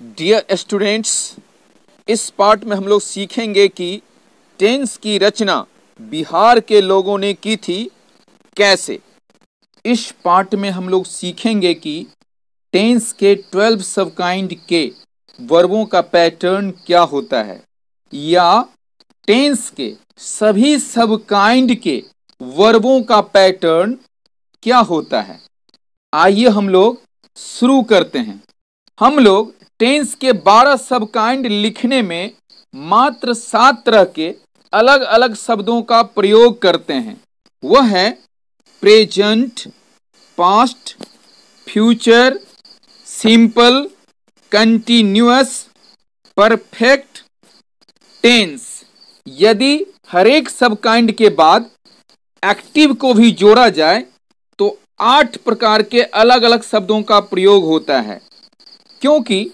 Dear students इस part में हम लोग सीखेंगे कि टेंस की रचना बिहार के लोगों ने की थी कैसे इस पार्ट में हम लोग सीखेंगे कि टेंस के ट्वेल्व सब काइंड के वर्बों का पैटर्न क्या होता है या टेंस के सभी सब काइंड के वर्बों का पैटर्न क्या होता है आइए हम लोग शुरू करते हैं हम लोग टेंस के बारह सब काइंड लिखने में मात्र सात तरह के अलग अलग शब्दों का प्रयोग करते हैं वह है present past future simple continuous perfect tense यदि हरेक सब काइंड के बाद एक्टिव को भी जोड़ा जाए तो आठ प्रकार के अलग अलग शब्दों का प्रयोग होता है क्योंकि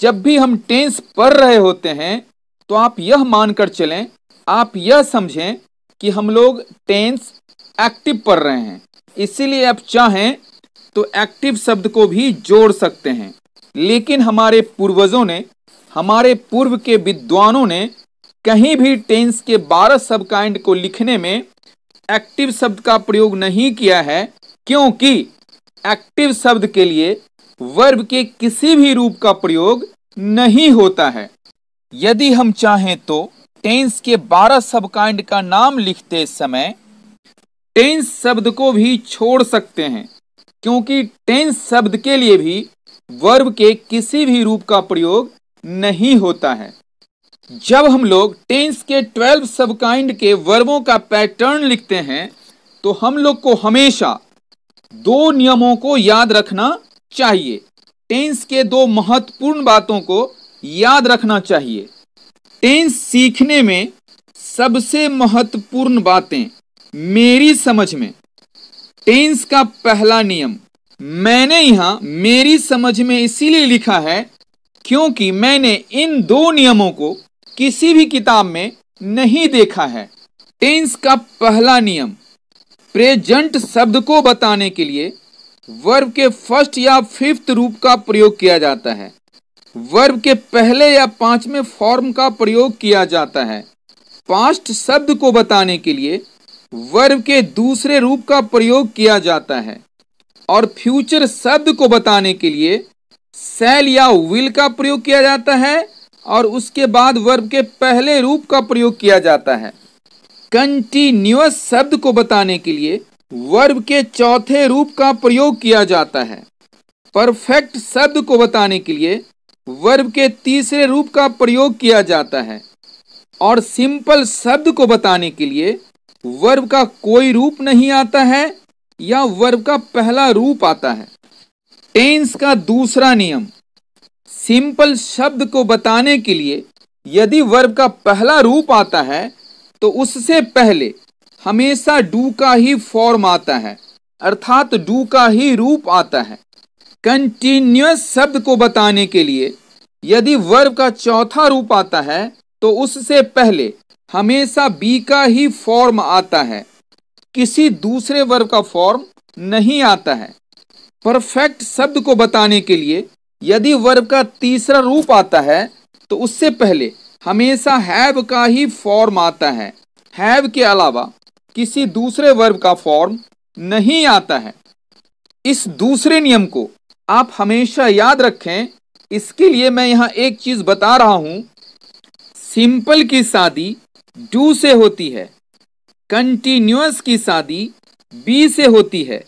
जब भी हम टेंस पढ़ रहे होते हैं तो आप यह मानकर चलें आप यह समझें कि हम लोग टेंस एक्टिव पढ़ रहे हैं इसीलिए आप चाहें तो एक्टिव शब्द को भी जोड़ सकते हैं लेकिन हमारे पूर्वजों ने हमारे पूर्व के विद्वानों ने कहीं भी टेंस के बारह सब काइंड को लिखने में एक्टिव शब्द का प्रयोग नहीं किया है क्योंकि एक्टिव शब्द के लिए वर्ब के किसी भी रूप का प्रयोग नहीं होता है यदि हम चाहें तो टेंस के 12 सबकाइंड का नाम लिखते समय टेंस शब्द को भी छोड़ सकते हैं क्योंकि टेंस शब्द के लिए भी वर्ब के किसी भी रूप का प्रयोग नहीं होता है जब हम लोग टेंस के 12 सबकाइंड के वर्बों का पैटर्न लिखते हैं तो हम लोग को हमेशा दो नियमों को याद रखना चाहिए टेंस के दो महत्वपूर्ण बातों को याद रखना चाहिए टेंस सीखने में सबसे महत्वपूर्ण बातें मेरी समझ में टेंस का पहला नियम मैंने यहां मेरी समझ में इसीलिए लिखा है क्योंकि मैंने इन दो नियमों को किसी भी किताब में नहीं देखा है टेंस का पहला नियम प्रेजेंट शब्द को बताने के लिए वर्ब के फर्स्ट या फिफ्थ रूप का प्रयोग किया जाता है वर्ब के पहले या पांचवें फॉर्म का प्रयोग किया जाता है पास्ट शब्द को बताने के लिए वर्ब के दूसरे रूप का प्रयोग किया जाता है और फ्यूचर शब्द को बताने के लिए सेल या विल का प्रयोग किया जाता है और उसके बाद वर्ब के पहले रूप का प्रयोग किया जाता है कंटिन्यूस शब्द को बताने के लिए वर्ब के चौथे रूप का प्रयोग किया जाता है परफेक्ट शब्द को बताने के लिए वर्ब के तीसरे रूप का प्रयोग किया जाता है और सिंपल शब्द को बताने के लिए वर्ब का कोई रूप नहीं आता है या वर्ब का पहला रूप आता है टेंस का दूसरा नियम सिंपल शब्द को बताने के लिए यदि वर्ब का पहला रूप आता है तो उससे पहले हमेशा डू का ही फॉर्म आता है अर्थात डू का ही रूप आता है कंटिन्यूस शब्द को बताने के लिए यदि वर्ब का चौथा रूप आता है तो उससे पहले हमेशा बी का ही फॉर्म आता है किसी दूसरे वर्ब का फॉर्म नहीं आता है परफेक्ट शब्द को बताने के लिए यदि वर्ब का तीसरा रूप आता है तो उससे पहले हमेशा हैव का ही फॉर्म आता है हैव के अलावा किसी दूसरे वर्ब का फॉर्म नहीं आता है इस दूसरे नियम को आप हमेशा याद रखें इसके लिए मैं यहां एक चीज बता रहा हूं सिंपल की शादी डू से होती है कंटिन्यूस की शादी बी से होती है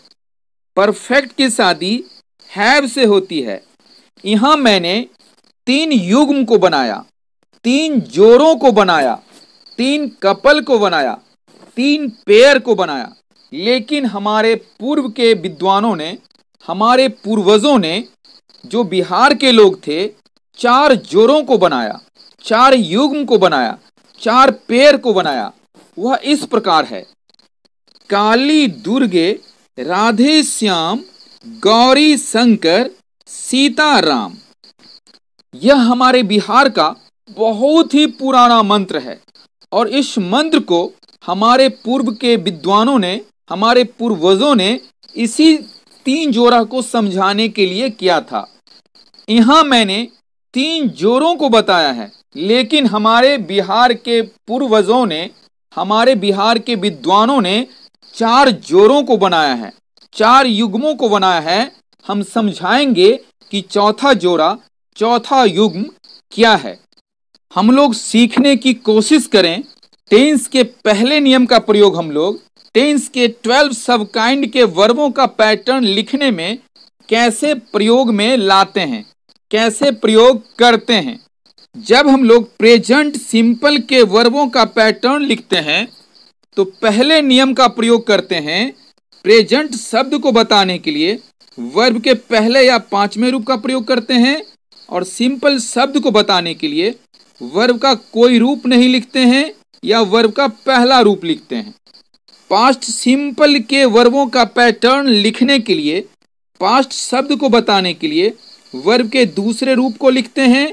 परफेक्ट की शादी हैव से होती है यहां मैंने तीन युग्म को बनाया तीन जोरों को बनाया तीन कपल को बनाया तीन पेयर को बनाया लेकिन हमारे पूर्व के विद्वानों ने हमारे पूर्वजों ने जो बिहार के लोग थे चार जोरों को बनाया चार युग्म को बनाया चार पेयर को बनाया वह इस प्रकार है काली दुर्गे राधे श्याम गौरी शंकर सीताराम यह हमारे बिहार का बहुत ही पुराना मंत्र है और इस मंत्र को हमारे पूर्व के विद्वानों ने हमारे पूर्वजों ने इसी तीन जोड़ा को समझाने के लिए किया था यहाँ मैंने तीन जोड़ों को बताया है लेकिन हमारे बिहार के पूर्वजों ने हमारे बिहार के विद्वानों ने चार जोड़ों को बनाया है चार युग्मों को बनाया है हम समझाएंगे कि चौथा जोड़ा चौथा युग्म क्या है हम लोग सीखने की कोशिश करें टेंस के पहले नियम का प्रयोग हम लोग टेंस के ट्वेल्व सब काइंड के वर्बों का पैटर्न लिखने में कैसे प्रयोग में लाते हैं कैसे प्रयोग करते हैं जब हम लोग प्रेजेंट सिंपल के वर्बों का पैटर्न लिखते हैं तो पहले नियम का प्रयोग करते हैं प्रेजेंट शब्द को बताने के लिए वर्ब के पहले या पांचवें रूप का प्रयोग करते हैं और सिंपल शब्द को बताने के लिए वर्ब का कोई रूप नहीं लिखते हैं या वर्ब का पहला रूप लिखते हैं पास्ट सिंपल के वर्बों का पैटर्न लिखने के लिए पास्ट शब्द को बताने के लिए वर्ब के दूसरे रूप को लिखते हैं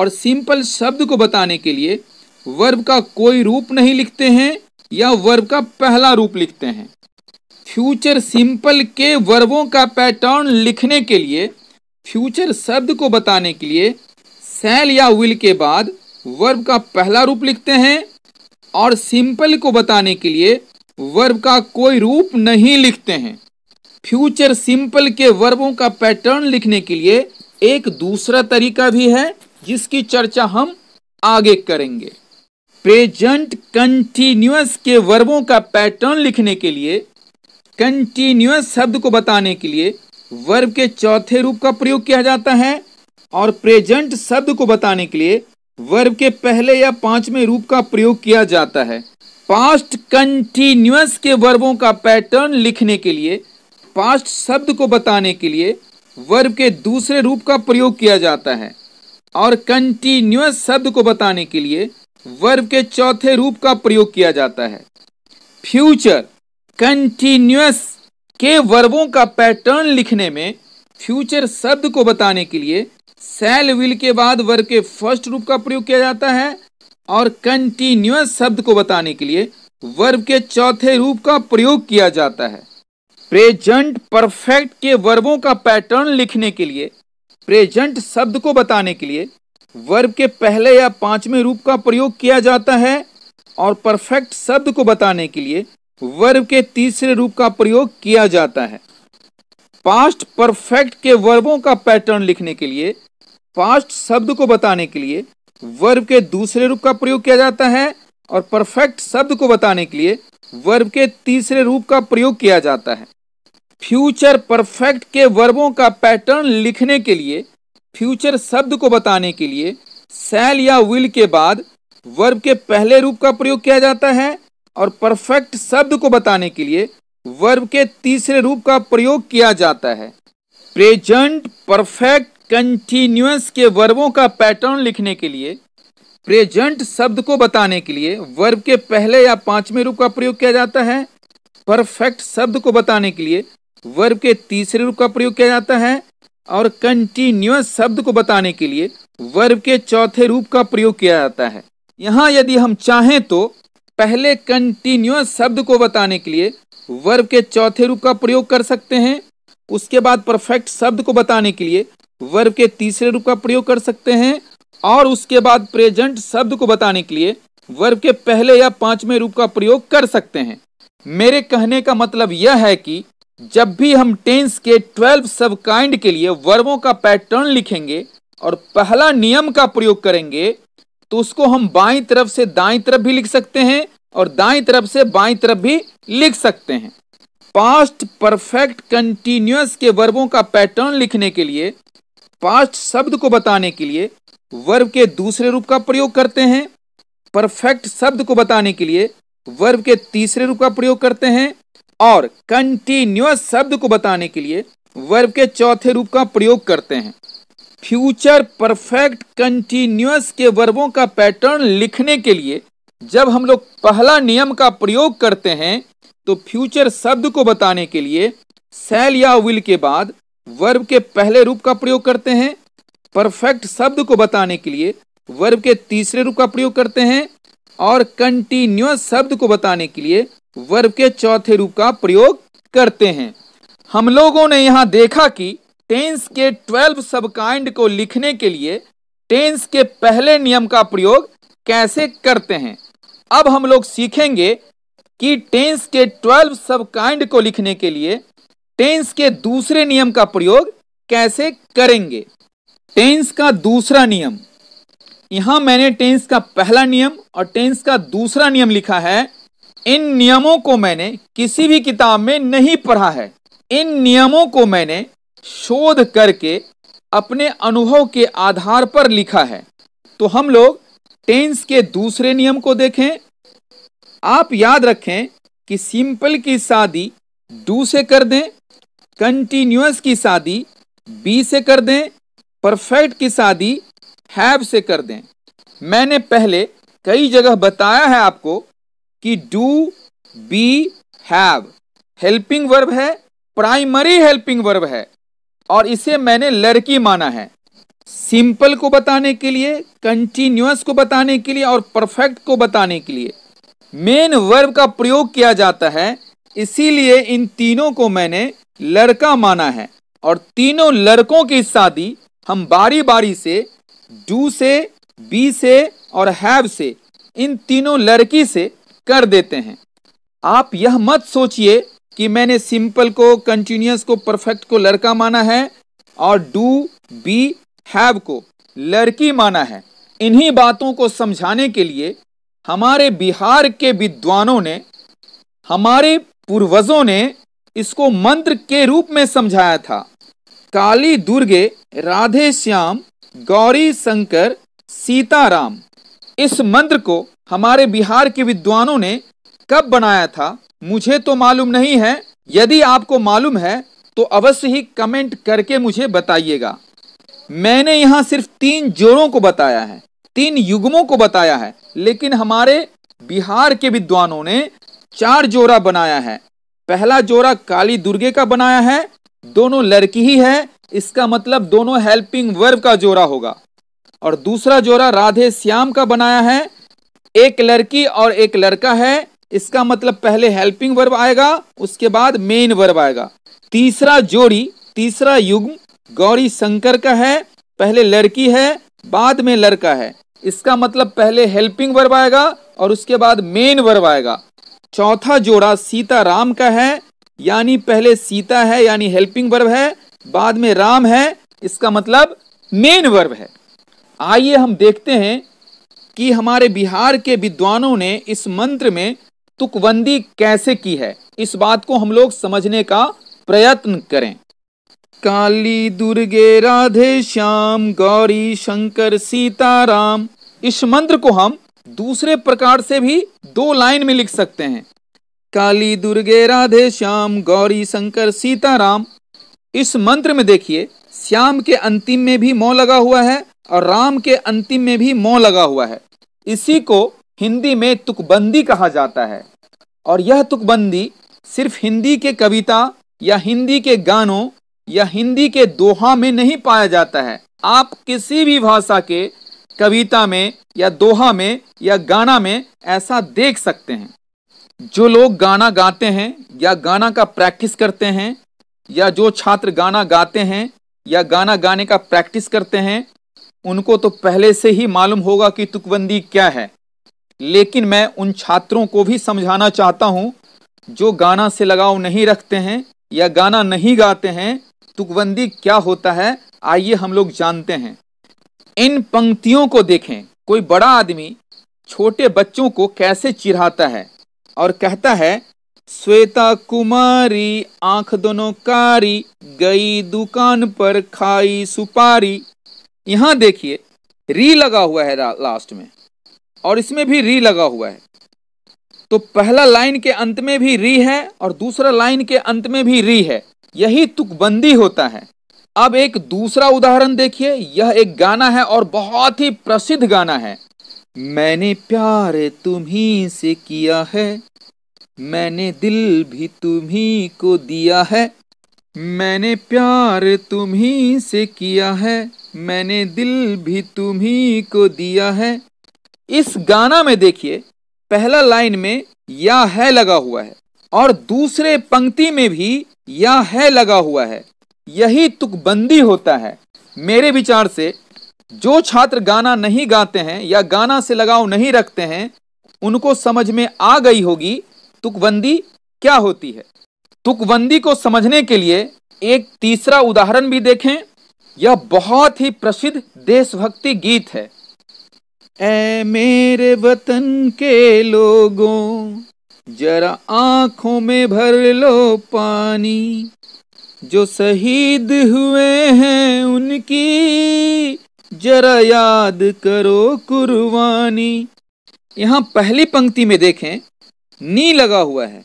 और सिंपल शब्द को बताने के लिए वर्ब का कोई रूप नहीं लिखते हैं या वर्ब का पहला रूप लिखते हैं फ्यूचर सिंपल के वर्बों का पैटर्न लिखने के लिए फ्यूचर शब्द को बताने के लिए सेल या विल के बाद वर्ब का पहला रूप लिखते हैं और सिंपल को बताने के लिए वर्ब का कोई रूप नहीं लिखते हैं फ्यूचर सिंपल के वर्बों का पैटर्न लिखने के लिए एक दूसरा तरीका भी है जिसकी चर्चा हम आगे करेंगे प्रेजेंट कंटिन्यूस के वर्बों का पैटर्न लिखने के लिए कंटिन्यूस शब्द को बताने के लिए वर्ब के चौथे रूप का प्रयोग किया जाता है और प्रेजेंट शब्द को बताने के लिए वर्ब के पहले या पांचवें रूप का प्रयोग किया जाता है पास्ट कंटिन्यूस के वर्बों का पैटर्न लिखने के लिए पास्ट शब्द को बताने के लिए वर्ब के दूसरे रूप का प्रयोग किया जाता है और कंटिन्यूस शब्द को बताने के लिए वर्ब के चौथे रूप का प्रयोग किया जाता है फ्यूचर कंटिन्यूस के वर्बों का पैटर्न लिखने में फ्यूचर शब्द को बताने के लिए सेल विल के बाद वर्ग के फर्स्ट रूप का प्रयोग किया जाता है और कंटिन्यूस शब्द को बताने के लिए वर्ब के चौथे रूप का प्रयोग किया जाता है प्रेजेंट परफेक्ट के वर्बों का पैटर्न लिखने के लिए प्रेजेंट शब्द को बताने के लिए वर्ब के पहले या पांचवें रूप का प्रयोग किया जाता है और परफेक्ट शब्द को बताने के लिए वर्ब के तीसरे रूप का प्रयोग किया जाता है पास्ट परफेक्ट के वर्बों का पैटर्न लिखने के लिए पास्ट शब्द को बताने के लिए वर्ब के दूसरे रूप का प्रयोग किया जाता है और परफेक्ट शब्द को बताने के लिए वर्ब के तीसरे रूप का प्रयोग किया जाता है फ्यूचर परफेक्ट के वर्बों का पैटर्न लिखने के लिए फ्यूचर शब्द को बताने के लिए सेल या विल के बाद वर्ब के पहले रूप का प्रयोग किया जाता है और परफेक्ट शब्द को बताने के लिए वर्ब के तीसरे रूप का प्रयोग किया जाता है प्रेजेंट परफेक्ट कंटिन्यूस के वर्बों का पैटर्न लिखने के लिए प्रेजेंट शब्द को बताने के लिए वर्ब के पहले या पांचवें रूप का प्रयोग किया जाता है परफेक्ट शब्द को बताने के लिए वर्ब के तीसरे रूप का प्रयोग किया जाता है और कंटिन्यूस शब्द को बताने के लिए वर्ब के चौथे रूप का प्रयोग किया जाता है यहाँ यदि हम चाहें तो पहले कंटिन्यूस शब्द को बताने के लिए वर्ब के चौथे रूप का प्रयोग कर सकते हैं उसके बाद परफेक्ट शब्द को बताने के लिए वर्ब के तीसरे रूप का प्रयोग कर सकते हैं और उसके बाद प्रेजेंट शब्द को बताने के लिए वर्ब के पहले या पांचवें रूप का प्रयोग कर सकते हैं मेरे कहने का मतलब यह है कि जब भी हम टेंस के ट्वेल्व सब काइंड के लिए वर्बों का पैटर्न लिखेंगे और पहला नियम का प्रयोग करेंगे तो उसको हम बाई तरफ से दाई तरफ भी लिख सकते हैं और दाई तरफ से बाई तरफ भी लिख सकते हैं पास्ट परफेक्ट कंटिन्यूस के वर्बों का पैटर्न लिखने के लिए पास्ट शब्द को बताने के लिए वर्ब के दूसरे रूप का प्रयोग करते हैं परफेक्ट शब्द को बताने के लिए वर्ब के तीसरे रूप का प्रयोग करते हैं और कंटिन्यूस शब्द को बताने के लिए वर्ब के चौथे रूप का प्रयोग करते हैं फ्यूचर परफेक्ट कंटिन्यूस के वर्बों का पैटर्न लिखने के लिए जब हम लोग पहला नियम का प्रयोग करते हैं तो फ्यूचर शब्द को बताने के लिए सेल या विल के बाद वर्ब के पहले रूप का प्रयोग करते हैं परफेक्ट शब्द को बताने के लिए वर्ब के तीसरे रूप का प्रयोग करते हैं और कंटिन्यूस शब्द को बताने के लिए वर्ब के चौथे रूप का प्रयोग करते हैं हम लोगों ने यहाँ देखा कि टेंस के ट्वेल्व सबकाइंड को लिखने के लिए टेंस के पहले नियम का प्रयोग कैसे करते हैं अब हम लोग सीखेंगे कि टेंस के ट्वेल्व सबकाइंड को लिखने के लिए टेंस के दूसरे नियम का प्रयोग कैसे करेंगे टेंस का दूसरा नियम यहां मैंने टेंस का पहला नियम और टेंस का दूसरा नियम लिखा है इन नियमों को मैंने किसी भी किताब में नहीं पढ़ा है इन नियमों को मैंने शोध करके अपने अनुभव के आधार पर लिखा है तो हम लोग टेंस के दूसरे नियम को देखें आप याद रखें कि सिंपल की शादी डू से कर दें कंटिन्यूस की शादी बी से कर दें परफेक्ट की शादी हैव से कर दें मैंने पहले कई जगह बताया है आपको कि do be have helping verb है प्राइमरी हेल्पिंग वर्ब है और इसे मैंने लड़की माना है सिंपल को बताने के लिए कंटिन्यूस को बताने के लिए और परफेक्ट को बताने के लिए मेन वर्ब का प्रयोग किया जाता है इसीलिए इन तीनों को मैंने लड़का माना है और तीनों लड़कों की शादी हम बारी बारी से डू से बी से और हैव से इन तीनों लड़की से कर देते हैं आप यह मत सोचिए कि मैंने सिंपल को कंटिन्यूस को परफेक्ट को लड़का माना है और डू बी हैव को लड़की माना है इन्हीं बातों को समझाने के लिए हमारे बिहार के विद्वानों ने हमारे पूर्वजों ने इसको मंत्र के रूप में समझाया था काली दुर्गे राधे श्याम गौरी शंकर सीताराम इस मंत्र को हमारे बिहार के विद्वानों ने कब बनाया था मुझे तो मालूम नहीं है यदि आपको मालूम है तो अवश्य ही कमेंट करके मुझे बताइएगा मैंने यहाँ सिर्फ तीन जोड़ों को बताया है तीन युग्मों को बताया है लेकिन हमारे बिहार के विद्वानों ने चार जोड़ा बनाया है पहला जोड़ा काली दुर्गे का बनाया है दोनों लड़की ही है इसका मतलब दोनों हेल्पिंग वर्ब का जोड़ा होगा और दूसरा जोड़ा राधे श्याम का बनाया है एक लड़की और एक लड़का है इसका मतलब पहले हेल्पिंग वर्ब आएगा उसके बाद मेन वर्ब आएगा तीसरा जोड़ी तीसरा युग्म गौरी शंकर का है पहले लड़की है बाद में लड़का है इसका मतलब पहले हेल्पिंग वर्ब आएगा और उसके बाद मेन वर्ब आएगा चौथा जोड़ा सीता राम का है यानी पहले सीता है यानी हेल्पिंग वर्ब है बाद में राम है इसका मतलब मेन वर्ब है आइए हम देखते हैं कि हमारे बिहार के विद्वानों ने इस मंत्र में तुकबंदी कैसे की है इस बात को हम लोग समझने का प्रयत्न करें काली दुर्गे राधे श्याम गौरी शंकर सीताराम इस मंत्र को हम दूसरे प्रकार से भी दो लाइन में लिख सकते हैं काली दुर्गे राधे श्याम गौरी शंकर सीताराम इस मंत्र में देखिए श्याम के अंतिम में भी मौ लगा हुआ है और राम के अंतिम में भी मौ लगा हुआ है इसी को हिंदी में तुकबंदी कहा जाता है और यह तुकबंदी सिर्फ हिंदी के कविता या हिंदी के गानों या हिंदी के दोहा में नहीं पाया जाता है आप किसी भी भाषा के कविता में या दोहा में या गाना में ऐसा देख सकते हैं जो लोग गाना गाते हैं या गाना का प्रैक्टिस करते हैं या जो छात्र गाना गाते हैं या गाना गाने का प्रैक्टिस करते हैं उनको तो पहले से ही मालूम होगा कि तुकबंदी क्या है लेकिन मैं उन छात्रों को भी समझाना चाहता हूँ जो गाना से लगाव नहीं रखते हैं या गाना नहीं गाते हैं तुकबंदी क्या होता है आइए हम लोग जानते हैं इन पंक्तियों को देखें कोई बड़ा आदमी छोटे बच्चों को कैसे चिढ़ाता है और कहता है श्वेता कुमारी आंख दोनों कारी गई दुकान पर खाई सुपारी यहां देखिए री लगा हुआ है लास्ट में और इसमें भी री लगा हुआ है तो पहला लाइन के अंत में भी री है और दूसरा लाइन के अंत में भी री है यही तुकबंदी होता है अब एक दूसरा उदाहरण देखिए यह एक गाना है और बहुत ही प्रसिद्ध गाना है मैंने प्यार तुम्ही से किया है मैंने दिल भी तुम्ही को दिया है मैंने प्यार तुम्ही से किया है मैंने दिल भी तुम्ही को दिया है इस गाना में देखिए पहला लाइन में या है लगा हुआ है और दूसरे पंक्ति में भी या है लगा हुआ है यही तुकबंदी होता है मेरे विचार से जो छात्र गाना नहीं गाते हैं या गाना से लगाव नहीं रखते हैं उनको समझ में आ गई होगी तुकबंदी क्या होती है तुकबंदी को समझने के लिए एक तीसरा उदाहरण भी देखें यह बहुत ही प्रसिद्ध देशभक्ति गीत है ए मेरे वतन के लोगों जरा आंखों में भर लो पानी जो शहीद हुए हैं उनकी जरा याद करो कुर्बानी यहाँ पहली पंक्ति में देखें नी लगा हुआ है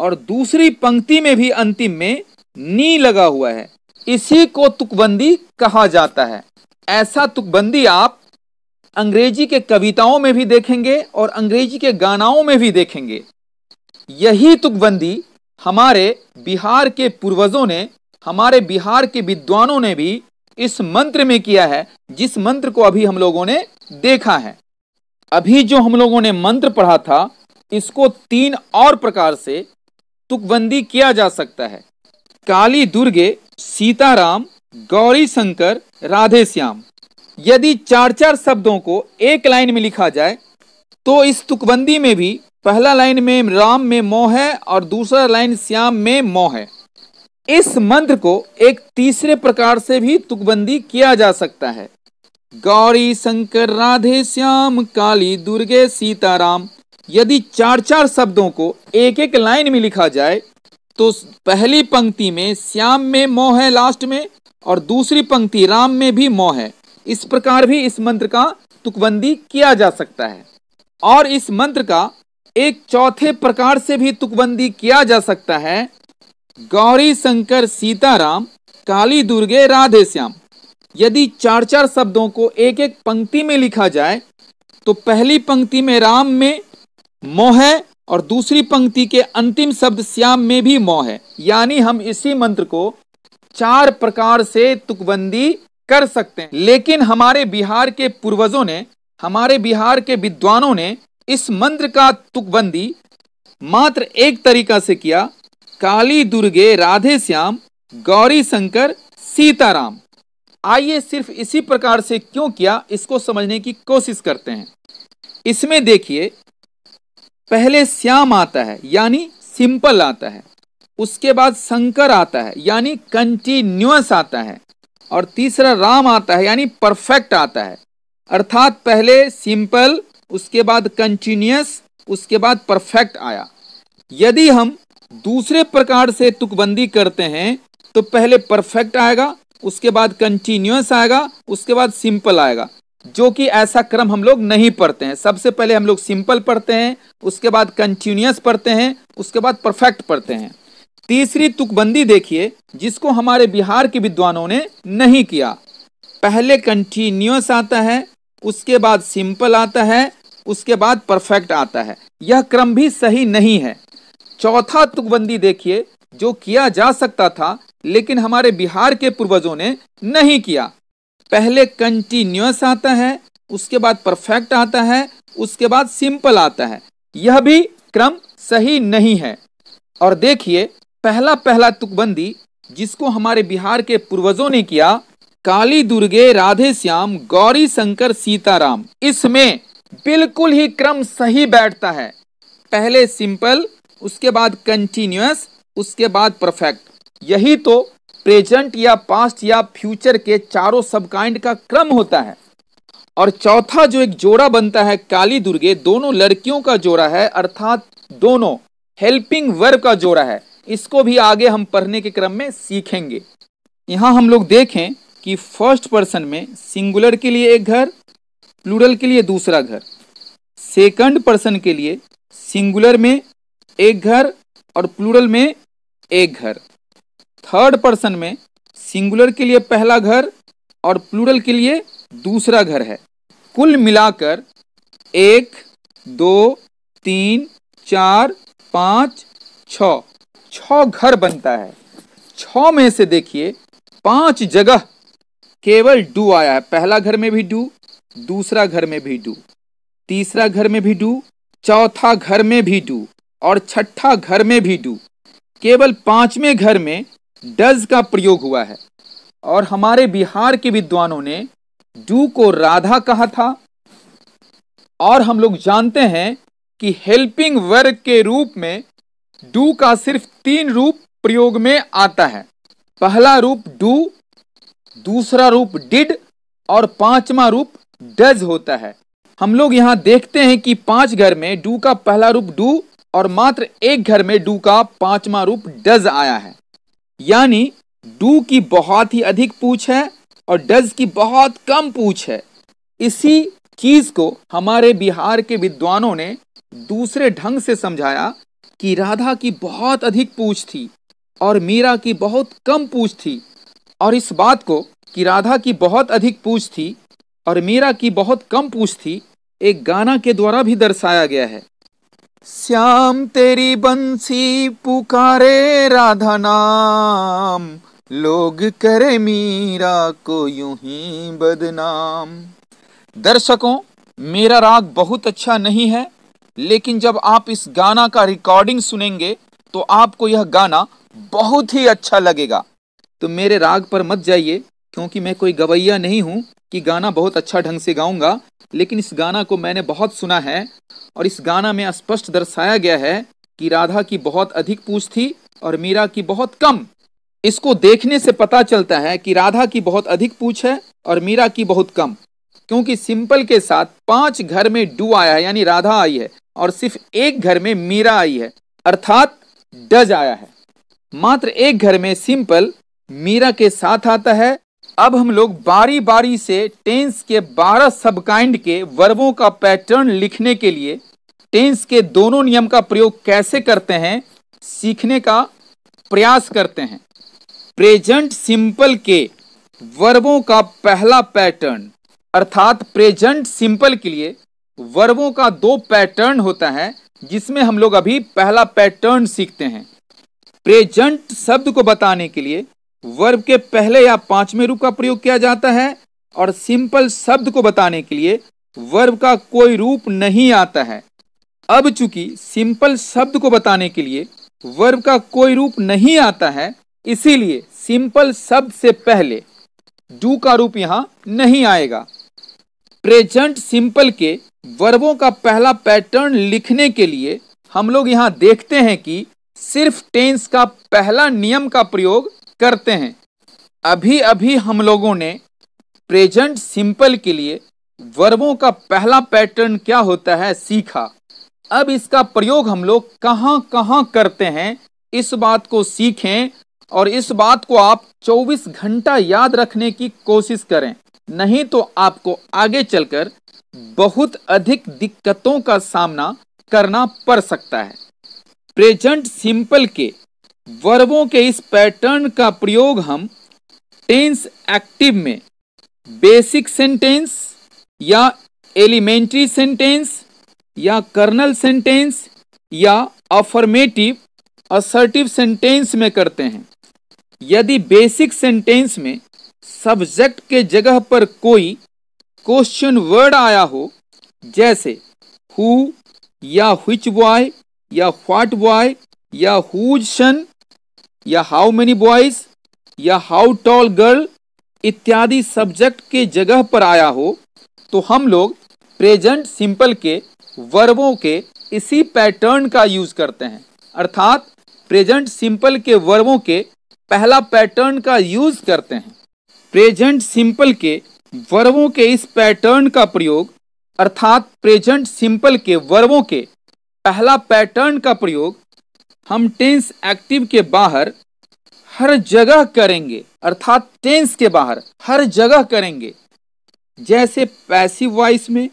और दूसरी पंक्ति में भी अंतिम में नी लगा हुआ है इसी को तुकबंदी कहा जाता है ऐसा तुकबंदी आप अंग्रेजी के कविताओं में भी देखेंगे और अंग्रेजी के गानाओं में भी देखेंगे यही तुकबंदी हमारे बिहार के पूर्वजों ने हमारे बिहार के विद्वानों ने भी इस मंत्र में किया है जिस मंत्र को अभी हम लोगों ने देखा है अभी जो हम लोगों ने मंत्र पढ़ा था इसको तीन और प्रकार से तुकबंदी किया जा सकता है काली दुर्गे सीताराम गौरी शंकर राधे श्याम यदि चार चार शब्दों को एक लाइन में लिखा जाए तो इस तुकबंदी में भी पहला लाइन में राम में मोह है और दूसरा लाइन श्याम में मोह है इस मंत्र को एक तीसरे प्रकार से भी तुकबंदी किया जा सकता है गौरी शंकर राधे श्याम काली दुर्गे सीताराम यदि चार चार शब्दों को एक एक लाइन में लिखा जाए तो पहली पंक्ति में श्याम में मोह है लास्ट में और दूसरी पंक्ति राम में भी मोह है इस प्रकार भी इस मंत्र का तुकबंदी किया जा सकता है और इस मंत्र का एक चौथे प्रकार से भी तुकबंदी किया जा सकता है गौरी शंकर सीताराम काली दुर्गे राधे श्याम यदि चार चार शब्दों को एक एक पंक्ति में लिखा जाए तो पहली पंक्ति में राम में मोह है और दूसरी पंक्ति के अंतिम शब्द श्याम में भी मोह है यानी हम इसी मंत्र को चार प्रकार से तुकबंदी कर सकते हैं लेकिन हमारे बिहार के पूर्वजों ने हमारे बिहार के विद्वानों ने इस मंत्र का तुकबंदी मात्र एक तरीका से किया काली दुर्गे राधे श्याम गौरी शंकर सीताराम आइए सिर्फ इसी प्रकार से क्यों किया इसको समझने की कोशिश करते हैं इसमें देखिए पहले श्याम आता है यानी सिंपल आता है उसके बाद शंकर आता है यानी कंटिन्यूस आता है और तीसरा राम आता है यानी परफेक्ट आता है अर्थात पहले सिंपल उसके बाद कंटिन्यूस उसके बाद परफेक्ट आया यदि हम दूसरे प्रकार से तुकबंदी करते हैं तो पहले परफेक्ट आएगा उसके बाद कंटिन्यूस आएगा उसके बाद सिंपल आएगा जो कि ऐसा क्रम हम लोग नहीं पढ़ते हैं सबसे पहले हम लोग सिंपल पढ़ते हैं उसके बाद कंटिन्यूस पढ़ते हैं उसके बाद परफेक्ट पढ़ते हैं तीसरी तुकबंदी देखिए जिसको हमारे बिहार के विद्वानों ने नहीं किया पहले कंटिन्यूस आता है उसके बाद सिंपल आता है उसके बाद परफेक्ट आता है यह क्रम भी सही नहीं है चौथा तुकबंदी देखिए जो किया जा सकता था लेकिन हमारे बिहार के पूर्वजों ने नहीं किया पहले कंटिन्यूस आता है उसके बाद परफेक्ट आता है उसके बाद सिंपल आता है यह भी क्रम सही नहीं है और देखिए पहला पहला तुकबंदी जिसको हमारे बिहार के पूर्वजों ने किया काली दुर्गे राधे श्याम गौरी शंकर सीताराम इसमें बिल्कुल ही क्रम सही बैठता है पहले सिंपल उसके बाद कंटिन्यूस उसके बाद परफेक्ट यही तो प्रेजेंट या पास्ट या फ्यूचर के चारों सबकाइंड का क्रम होता है और चौथा जो एक जोड़ा बनता है काली दुर्गे दोनों लड़कियों का जोड़ा है अर्थात दोनों हेल्पिंग वर्ब का जोड़ा है इसको भी आगे हम पढ़ने के क्रम में सीखेंगे यहां हम लोग देखें कि फर्स्ट पर्सन में सिंगुलर के लिए एक घर प्लूरल के लिए दूसरा घर सेकंड पर्सन के लिए सिंगुलर में एक घर और प्लूरल में एक घर थर्ड पर्सन में सिंगुलर के लिए पहला घर और प्लूरल के लिए दूसरा घर है कुल मिलाकर एक दो तीन चार पाँच छ छ घर बनता है छ में से देखिए पांच जगह केवल डू आया है पहला घर में भी डू दूसरा घर में भी डू तीसरा घर में भी डू चौथा घर में भी डू और छठा घर में भी डू केवल पांचवें घर में डज का प्रयोग हुआ है और हमारे बिहार के विद्वानों ने डू को राधा कहा था और हम लोग जानते हैं कि हेल्पिंग वर्ग के रूप में डू का सिर्फ तीन रूप प्रयोग में आता है पहला रूप डू दूसरा रूप डिड और पांचवा रूप डज होता है हम लोग यहाँ देखते हैं कि पांच घर में डू का पहला रूप डू और मात्र एक घर में डू का पांचवा रूप डज आया है यानी डू की बहुत ही अधिक पूछ है और डज की बहुत कम पूछ है इसी चीज को हमारे बिहार के विद्वानों ने दूसरे ढंग से समझाया कि राधा की बहुत अधिक पूछ थी और मीरा की बहुत कम पूछ थी और इस बात को कि राधा की बहुत अधिक पूछ थी और मीरा की बहुत कम पूछ थी एक गाना के द्वारा भी दर्शाया गया है श्याम तेरी बंसी पुकारे राधा नाम लोग करे मीरा को यूं ही बदनाम दर्शकों मेरा राग बहुत अच्छा नहीं है लेकिन जब आप इस गाना का रिकॉर्डिंग सुनेंगे तो आपको यह गाना बहुत ही अच्छा लगेगा तो मेरे राग पर मत जाइए क्योंकि मैं कोई गवैया नहीं हूं कि गाना बहुत अच्छा ढंग से गाऊंगा लेकिन इस गाना को मैंने बहुत सुना है और इस गाना में स्पष्ट दर्शाया गया है कि राधा की बहुत अधिक पूछ थी और मीरा की बहुत कम इसको देखने से पता चलता है कि राधा की बहुत अधिक पूछ है और मीरा की बहुत कम क्योंकि सिंपल के साथ पांच घर में डू आया है यानी राधा आई है और सिर्फ एक घर में मीरा आई है अर्थात डज आया है मात्र एक घर में सिंपल मीरा के साथ आता है अब हम लोग बारी बारी से टेंस के 12 सबकाइंड के वर्बों का पैटर्न लिखने के लिए टेंस के दोनों नियम का प्रयोग कैसे करते हैं सीखने का प्रयास करते हैं प्रेजेंट सिंपल के वर्बों का पहला पैटर्न अर्थात प्रेजेंट सिंपल के लिए वर्बों का दो पैटर्न होता है जिसमें हम लोग अभी पहला पैटर्न सीखते हैं प्रेजेंट शब्द को बताने के लिए वर्ब के पहले या पांचवें रूप का प्रयोग किया जाता है और सिंपल शब्द को बताने के लिए वर्ब का कोई रूप नहीं आता है अब चूंकि सिंपल शब्द को बताने के लिए वर्ब का कोई रूप नहीं आता है इसीलिए सिंपल शब्द से पहले डू का रूप यहां नहीं आएगा प्रेजेंट सिंपल के वर्बों का पहला पैटर्न लिखने के लिए हम लोग यहां देखते हैं कि सिर्फ टेंस का पहला नियम का प्रयोग करते हैं अभी अभी हम लोगों ने प्रेजेंट सिंपल के लिए वर्बों का पहला पैटर्न क्या होता है सीखा अब इसका प्रयोग हम लोग कहाँ कहाँ करते हैं इस बात को सीखें और इस बात को आप 24 घंटा याद रखने की कोशिश करें नहीं तो आपको आगे चलकर बहुत अधिक दिक्कतों का सामना करना पड़ सकता है प्रेजेंट सिंपल के वर्बों के इस पैटर्न का प्रयोग हम टेंस एक्टिव में बेसिक सेंटेंस या एलिमेंट्री सेंटेंस या कर्नल सेंटेंस या अफर्मेटिव असर्टिव सेंटेंस में करते हैं यदि बेसिक सेंटेंस में सब्जेक्ट के जगह पर कोई क्वेश्चन वर्ड आया हो जैसे हु या हुच बॉय या व्हाट बॉय या हुज सन या हाउ मेनी बॉयज या हाउ टॉल गर्ल इत्यादि सब्जेक्ट के जगह पर आया हो तो हम लोग प्रेजेंट सिंपल के वर्बों के इसी पैटर्न का यूज़ करते हैं अर्थात प्रेजेंट सिंपल के वर्बों के पहला पैटर्न का यूज़ करते हैं प्रेजेंट सिंपल के वर्बों के इस पैटर्न का प्रयोग अर्थात प्रेजेंट सिंपल के वर्बों के पहला पैटर्न का प्रयोग हम टेंस एक्टिव के बाहर हर जगह करेंगे अर्थात टेंस के बाहर हर जगह करेंगे जैसे पैसिव वॉइस में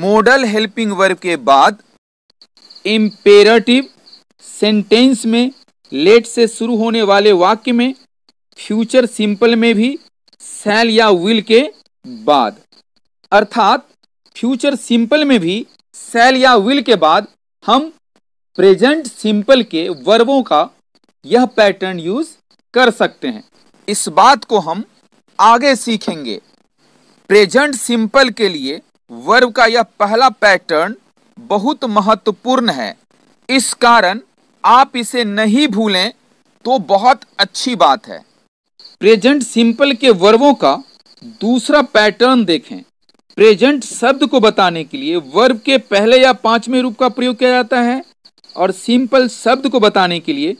मॉडल हेल्पिंग वर्ब के बाद इम्पेरेटिव सेंटेंस में लेट से शुरू होने वाले वाक्य में फ्यूचर सिंपल में भी सेल या विल के बाद अर्थात फ्यूचर सिंपल में भी सेल या विल के बाद हम प्रेजेंट सिंपल के वर्बों का यह पैटर्न यूज कर सकते हैं इस बात को हम आगे सीखेंगे प्रेजेंट सिंपल के लिए वर्ब का यह पहला पैटर्न बहुत महत्वपूर्ण है इस कारण आप इसे नहीं भूलें तो बहुत अच्छी बात है प्रेजेंट सिंपल के वर्बों का दूसरा पैटर्न देखें प्रेजेंट शब्द को बताने के लिए वर्ब के पहले या पांचवें रूप का प्रयोग किया जाता है और सिंपल शब्द को बताने के लिए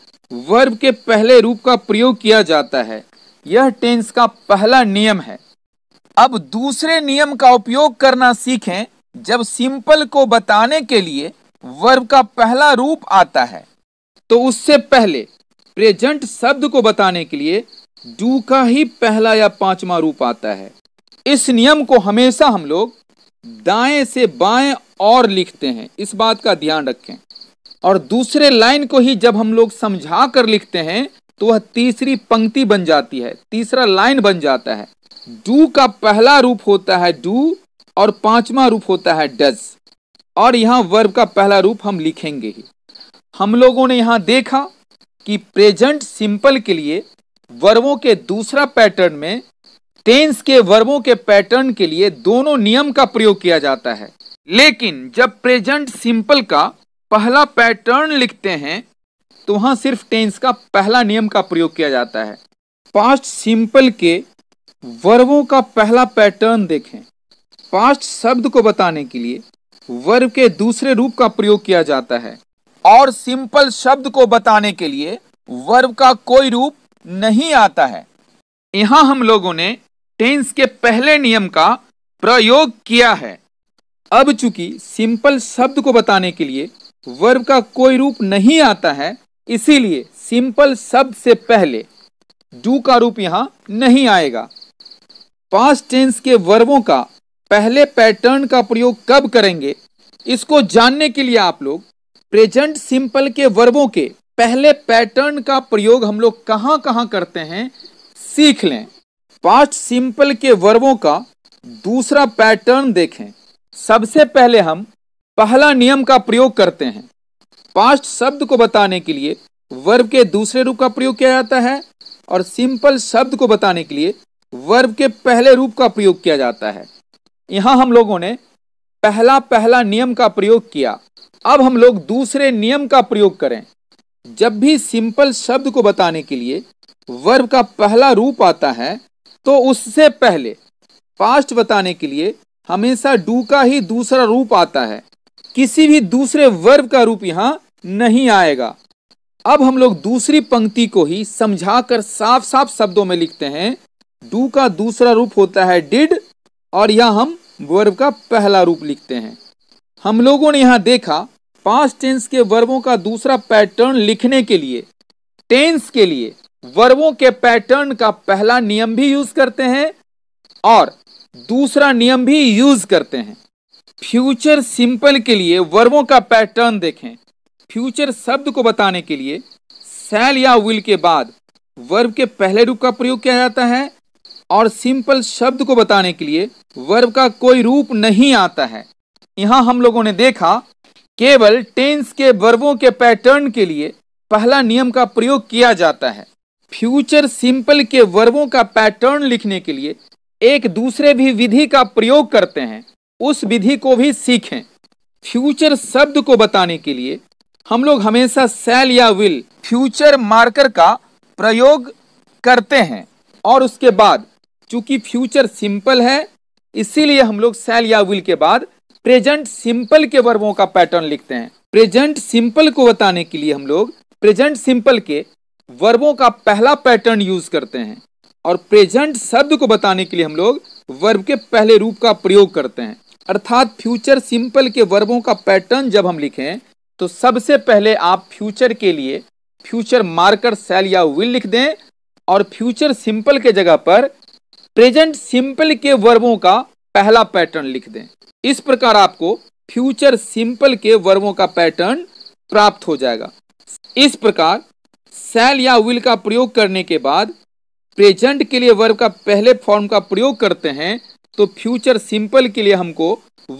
वर्ब के पहले रूप का प्रयोग किया जाता है यह टेंस का पहला नियम है अब दूसरे नियम का उपयोग करना सीखें जब सिंपल को बताने के लिए वर्ब का पहला रूप आता है तो उससे पहले प्रेजेंट शब्द को बताने के लिए डू का ही पहला या पांचवा रूप आता है इस नियम को हमेशा हम लोग दाएं से बाएं और लिखते हैं इस बात का ध्यान रखें और दूसरे लाइन को ही जब हम लोग समझा कर लिखते हैं तो वह तीसरी पंक्ति बन जाती है तीसरा लाइन बन जाता है डू का पहला रूप होता है डू और पांचवा रूप होता है डज और यहाँ वर्ब का पहला रूप हम लिखेंगे ही हम लोगों ने यहाँ देखा कि प्रेजेंट सिंपल के लिए वर्बों के दूसरा पैटर्न में टेंस के वर्बों के पैटर्न के लिए दोनों नियम का प्रयोग किया जाता है लेकिन जब प्रेजेंट सिंपल का पहला पैटर्न लिखते हैं तो वहाँ सिर्फ टेंस का पहला नियम का प्रयोग किया जाता है पास्ट सिंपल के वर्बों का पहला पैटर्न देखें पास्ट शब्द को बताने के लिए वर्ब के दूसरे रूप का प्रयोग किया जाता है और सिंपल शब्द को बताने के लिए वर्ब का कोई रूप नहीं आता है यहां हम लोगों ने टेंस के पहले नियम का प्रयोग किया है अब चूंकि सिंपल शब्द को बताने के लिए वर्ब का कोई रूप नहीं आता है इसीलिए सिंपल शब्द से पहले डू का रूप यहां नहीं आएगा पास्ट टेंस के वर्बों का पहले पैटर्न का प्रयोग कब करेंगे इसको जानने के लिए आप लोग प्रेजेंट सिंपल के वर्बों के पहले पैटर्न का प्रयोग हम लोग कहां कहां करते हैं सीख लें पास्ट सिंपल के वर्बों का दूसरा पैटर्न देखें सबसे पहले हम पहला नियम का प्रयोग करते हैं पास्ट शब्द को बताने के लिए वर्ब के दूसरे रूप का प्रयोग किया जाता है और सिंपल शब्द को बताने के लिए वर्ब के पहले रूप का प्रयोग किया जाता है यहाँ हम लोगों ने पहला पहला नियम का प्रयोग किया अब हम लोग दूसरे नियम का प्रयोग करें जब भी सिंपल शब्द को बताने के लिए वर्ब का पहला रूप आता है तो उससे पहले पास्ट बताने के लिए हमेशा डू का ही दूसरा रूप आता है किसी भी दूसरे वर्ब का रूप यहां नहीं आएगा अब हम लोग दूसरी पंक्ति को ही समझाकर साफ साफ शब्दों में लिखते हैं डू का दूसरा रूप होता है डिड और यह हम वर्ब का पहला रूप लिखते हैं हम लोगों ने यहां देखा पांच टेंस के वर्बों का दूसरा पैटर्न लिखने के लिए टेंस के लिए वर्बों के पैटर्न का पहला नियम भी यूज करते हैं और दूसरा नियम भी यूज करते हैं फ्यूचर सिंपल के लिए वर्बों का पैटर्न देखें फ्यूचर शब्द को बताने के लिए सेल या विल के बाद वर्ब के पहले रूप का प्रयोग किया जाता है और सिंपल शब्द को बताने के लिए वर्ब का कोई रूप नहीं आता है यहाँ हम लोगों ने देखा केवल टेंस के वर्बों के पैटर्न के लिए पहला नियम का प्रयोग किया जाता है फ्यूचर सिंपल के वर्बों का पैटर्न लिखने के लिए एक दूसरे भी विधि का प्रयोग करते हैं उस विधि को भी सीखें फ्यूचर शब्द को बताने के लिए हम लोग हमेशा सेल या विल फ्यूचर मार्कर का प्रयोग करते हैं और उसके बाद चूंकि फ्यूचर सिंपल है इसीलिए हम लोग सेल या विल के बाद प्रेजेंट सिंपल के वर्बों का पैटर्न लिखते हैं प्रेजेंट सिंपल को बताने के लिए हम लोग प्रेजेंट सिंपल के वर्बों का पहला पैटर्न यूज करते हैं और प्रेजेंट शब्द को बताने के लिए हम लोग वर्ब के पहले रूप का प्रयोग करते हैं अर्थात फ्यूचर सिंपल के वर्बों का पैटर्न जब हम लिखें तो सबसे पहले आप फ्यूचर के लिए फ्यूचर मार्कर सेल या विल लिख दें और फ्यूचर सिंपल के जगह पर प्रेजेंट सिंपल के वर्बों का पहला पैटर्न लिख दें इस प्रकार आपको फ्यूचर सिंपल के वर्बों का पैटर्न प्राप्त हो जाएगा इस प्रकार सेल या विल का प्रयोग करने के बाद प्रेजेंट के लिए वर्ब का पहले फॉर्म का प्रयोग करते हैं तो फ्यूचर सिंपल के लिए हमको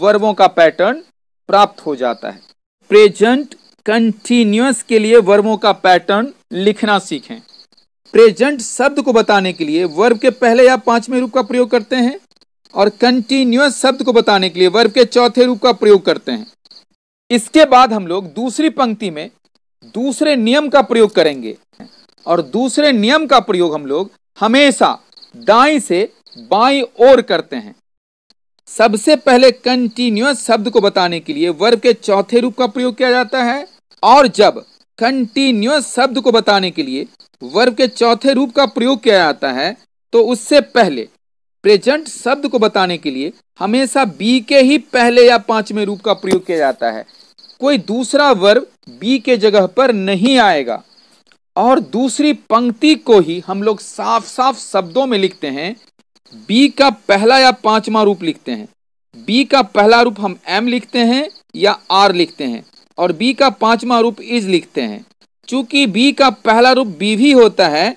वर्बों का पैटर्न प्राप्त हो जाता है प्रेजेंट कंटिन्यूस के लिए वर्बों का पैटर्न लिखना सीखें प्रेजेंट शब्द को बताने के लिए वर्ब के पहले या पांचवें रूप का प्रयोग करते हैं और कंटिन्यूस शब्द को बताने के लिए वर्ब के चौथे रूप का प्रयोग करते हैं इसके बाद हम लोग दूसरी पंक्ति में दूसरे नियम का प्रयोग करेंगे और दूसरे नियम का प्रयोग हम लोग हमेशा दाई से बाई और करते हैं सबसे पहले कंटिन्यूस शब्द को बताने के लिए वर्ब के चौथे रूप का प्रयोग किया जाता है और जब कंटिन्यूस शब्द को बताने के लिए वर्ब के चौथे रूप का प्रयोग किया जाता है तो उससे पहले प्रेजेंट शब्द को बताने के लिए हमेशा बी के ही पहले या पांचवें रूप का प्रयोग किया जाता है कोई दूसरा वर्ब बी के जगह पर नहीं आएगा और दूसरी पंक्ति को ही हम लोग साफ साफ शब्दों में लिखते हैं बी का पहला या पांचवा रूप लिखते हैं बी का पहला रूप हम एम लिखते हैं या आर लिखते हैं और बी का पांचवा रूप इज लिखते हैं चूंकि बी का पहला रूप बी भी होता है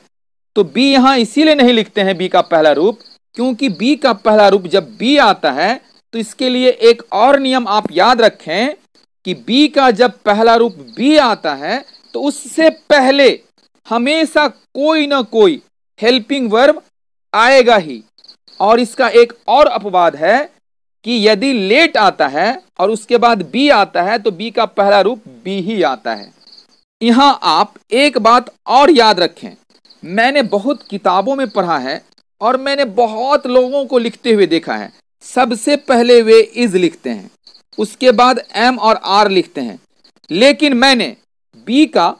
तो बी यहां इसीलिए नहीं लिखते हैं बी का पहला रूप क्योंकि बी का पहला रूप जब बी आता है तो इसके लिए एक और नियम आप याद रखें कि बी का जब पहला रूप बी आता है तो उससे पहले हमेशा कोई ना कोई हेल्पिंग वर्ब आएगा ही और इसका एक और अपवाद है कि यदि लेट आता है और उसके बाद बी आता है तो बी का पहला रूप बी ही आता है यहाँ आप एक बात और याद रखें मैंने बहुत किताबों में पढ़ा है और मैंने बहुत लोगों को लिखते हुए देखा है सबसे पहले वे इज लिखते हैं उसके बाद एम और आर लिखते हैं लेकिन मैंने बी का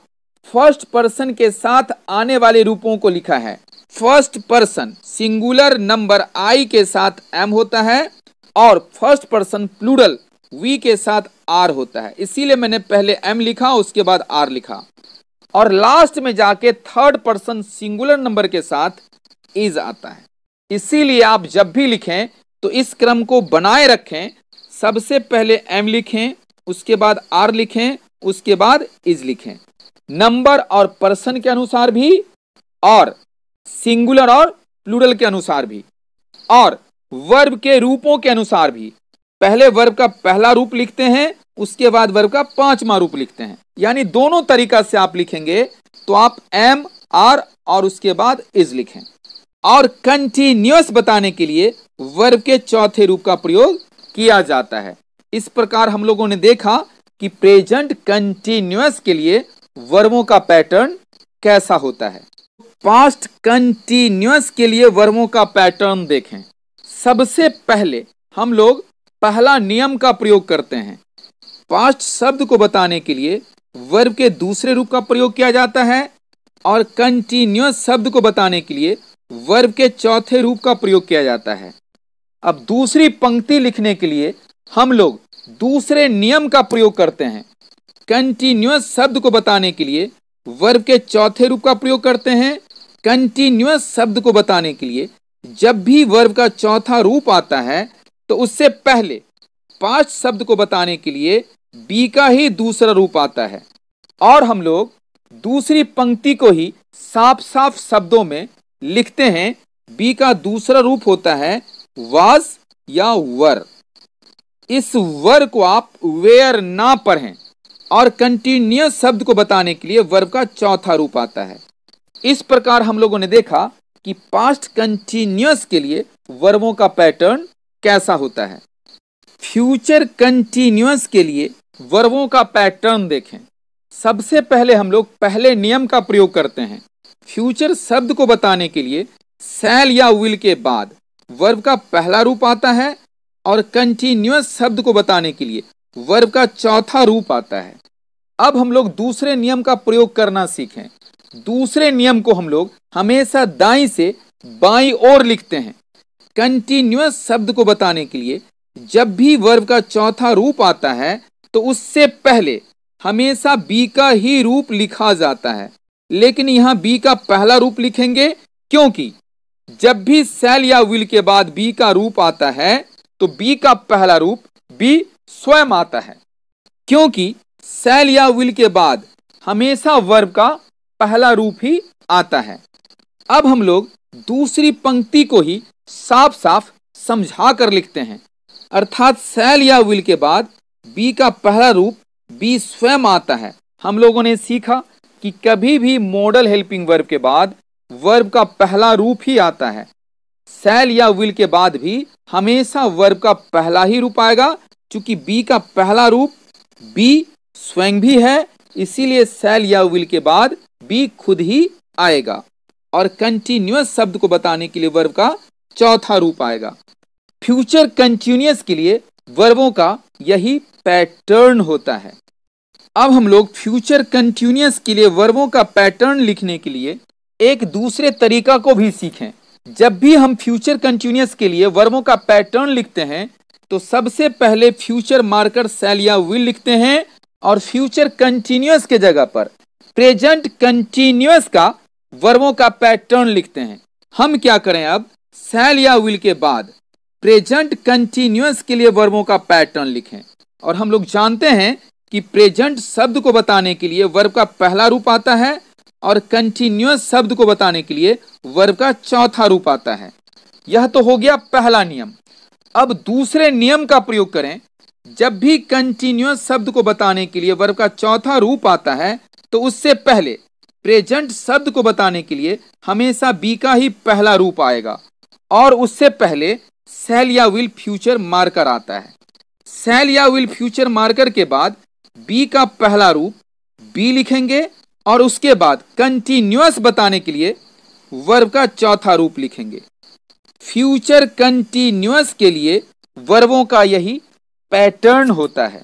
फर्स्ट पर्सन के साथ आने वाले रूपों को लिखा है first person singular number I के साथ एम होता है और फर्स्ट पर्सन प्लूरल वी के साथ आर होता है इसीलिए मैंने पहले एम लिखा उसके बाद आर लिखा और लास्ट में जाके थर्ड पर्सन सिंगुलर नंबर के साथ इज आता है इसीलिए आप जब भी लिखें तो इस क्रम को बनाए रखें सबसे पहले एम लिखें उसके बाद आर लिखें उसके बाद इज लिखें नंबर और पर्सन के अनुसार भी और सिंगुलर और प्लूरल के अनुसार भी और वर्ब के रूपों के अनुसार भी पहले वर्ब का पहला रूप लिखते हैं उसके बाद वर्ब का पांचवा रूप लिखते हैं यानी दोनों तरीका से आप लिखेंगे तो आप एम आर और उसके बाद इज लिखें और कंटिन्यूस बताने के लिए वर्ब के चौथे रूप का प्रयोग किया जाता है इस प्रकार हम लोगों ने देखा कि प्रेजेंट कंटिन्यूस के लिए वर्बों का पैटर्न कैसा होता है पास्ट कंटिन्यूस के लिए वर्मों का पैटर्न देखें सबसे पहले हम लोग पहला नियम का प्रयोग करते हैं पास्ट शब्द को बताने के लिए वर्ब के दूसरे रूप का प्रयोग किया जाता है और कंटिन्यूस शब्द को बताने के लिए वर्ब के चौथे रूप का प्रयोग किया जाता है अब दूसरी पंक्ति लिखने के लिए हम लोग दूसरे नियम का प्रयोग करते हैं कंटिन्यूस शब्द को बताने के लिए वर्ब के चौथे रूप का प्रयोग करते हैं कंटिन्यूस शब्द को बताने के लिए जब भी वर्ब का चौथा रूप आता है तो उससे पहले पांच शब्द को बताने के लिए बी का ही दूसरा रूप आता है और हम लोग दूसरी पंक्ति को ही साफ साफ शब्दों में लिखते हैं बी का दूसरा रूप होता है वाज या वर इस वर को आप वेयर ना पढ़ें और कंटिन्यूस शब्द को बताने के लिए वर्ब का चौथा रूप आता है इस प्रकार हम लोगों ने देखा कि पास्ट कंटिन्यूस के लिए वर्बों का पैटर्न कैसा होता है फ्यूचर कंटिन्यूस के लिए वर्बों का पैटर्न देखें सबसे पहले हम लोग पहले नियम का प्रयोग करते हैं फ्यूचर शब्द को बताने के लिए सेल या विल के बाद वर्ब का पहला रूप आता है और कंटिन्यूस शब्द को बताने के लिए वर्ब का चौथा रूप आता है अब हम लोग दूसरे नियम का प्रयोग करना सीखें दूसरे नियम को हम लोग हमेशा दाई से बाई और लिखते हैं कंटिन्यूस शब्द को बताने के लिए जब भी वर्ब का चौथा रूप आता है तो उससे पहले हमेशा बी का ही रूप लिखा जाता है लेकिन यहां बी का पहला रूप लिखेंगे क्योंकि जब भी सेल या विल के बाद बी का रूप आता है तो बी का पहला रूप बी स्वयं आता है क्योंकि सेल या विल के बाद हमेशा वर्ब का पहला रूप ही आता है अब हम लोग दूसरी पंक्ति को ही साफ साफ समझा कर लिखते हैं अर्थात सेल या विल के बाद बी का पहला रूप बी स्वयं आता है हम लोगों ने सीखा कि कभी भी मॉडल हेल्पिंग वर्ब के बाद वर्ब का पहला रूप ही आता है सेल या विल के बाद भी हमेशा वर्ब का पहला ही रूप आएगा क्योंकि बी का पहला रूप बी स्वयं भी है इसीलिए सेल या विल के बाद बी खुद ही आएगा और कंटिन्यूस शब्द को बताने के लिए वर्ब का चौथा रूप आएगा फ्यूचर कंटिन्यूस के लिए वर्बों का यही पैटर्न होता है अब हम लोग फ्यूचर कंटिन्यूस के लिए वर्बों का पैटर्न लिखने के लिए एक दूसरे तरीका को भी सीखें जब भी हम फ्यूचर कंटिन्यूस के लिए वर्बों का पैटर्न लिखते हैं तो सबसे पहले फ्यूचर मार्कर सेल या विल लिखते हैं और फ्यूचर कंटिन्यूस के जगह पर प्रेजेंट कंटिन्यूस का वर्बों का पैटर्न लिखते हैं हम क्या करें अब सेल या विल के बाद प्रेजेंट कंटिन्यूस के लिए वर्बों का पैटर्न लिखें और हम लोग जानते हैं कि प्रेजेंट शब्द को बताने के लिए वर्ब का पहला रूप आता है और कंटिन्यूस शब्द को बताने के लिए वर्ब का चौथा रूप आता है यह तो हो गया पहला नियम अब दूसरे नियम का प्रयोग करें जब भी कंटिन्यूस शब्द को बताने के लिए वर्ब का चौथा रूप आता है तो उससे पहले प्रेजेंट शब्द को बताने के लिए हमेशा बी का ही पहला रूप आएगा और उससे पहले सेल या विल फ्यूचर मार्कर आता है सेल या विल फ्यूचर मार्कर के बाद बी का पहला रूप बी लिखेंगे और उसके बाद कंटिन्यूस बताने के लिए वर्ब का चौथा रूप लिखेंगे फ्यूचर कंटिन्यूस के लिए वर्बों का यही पैटर्न होता है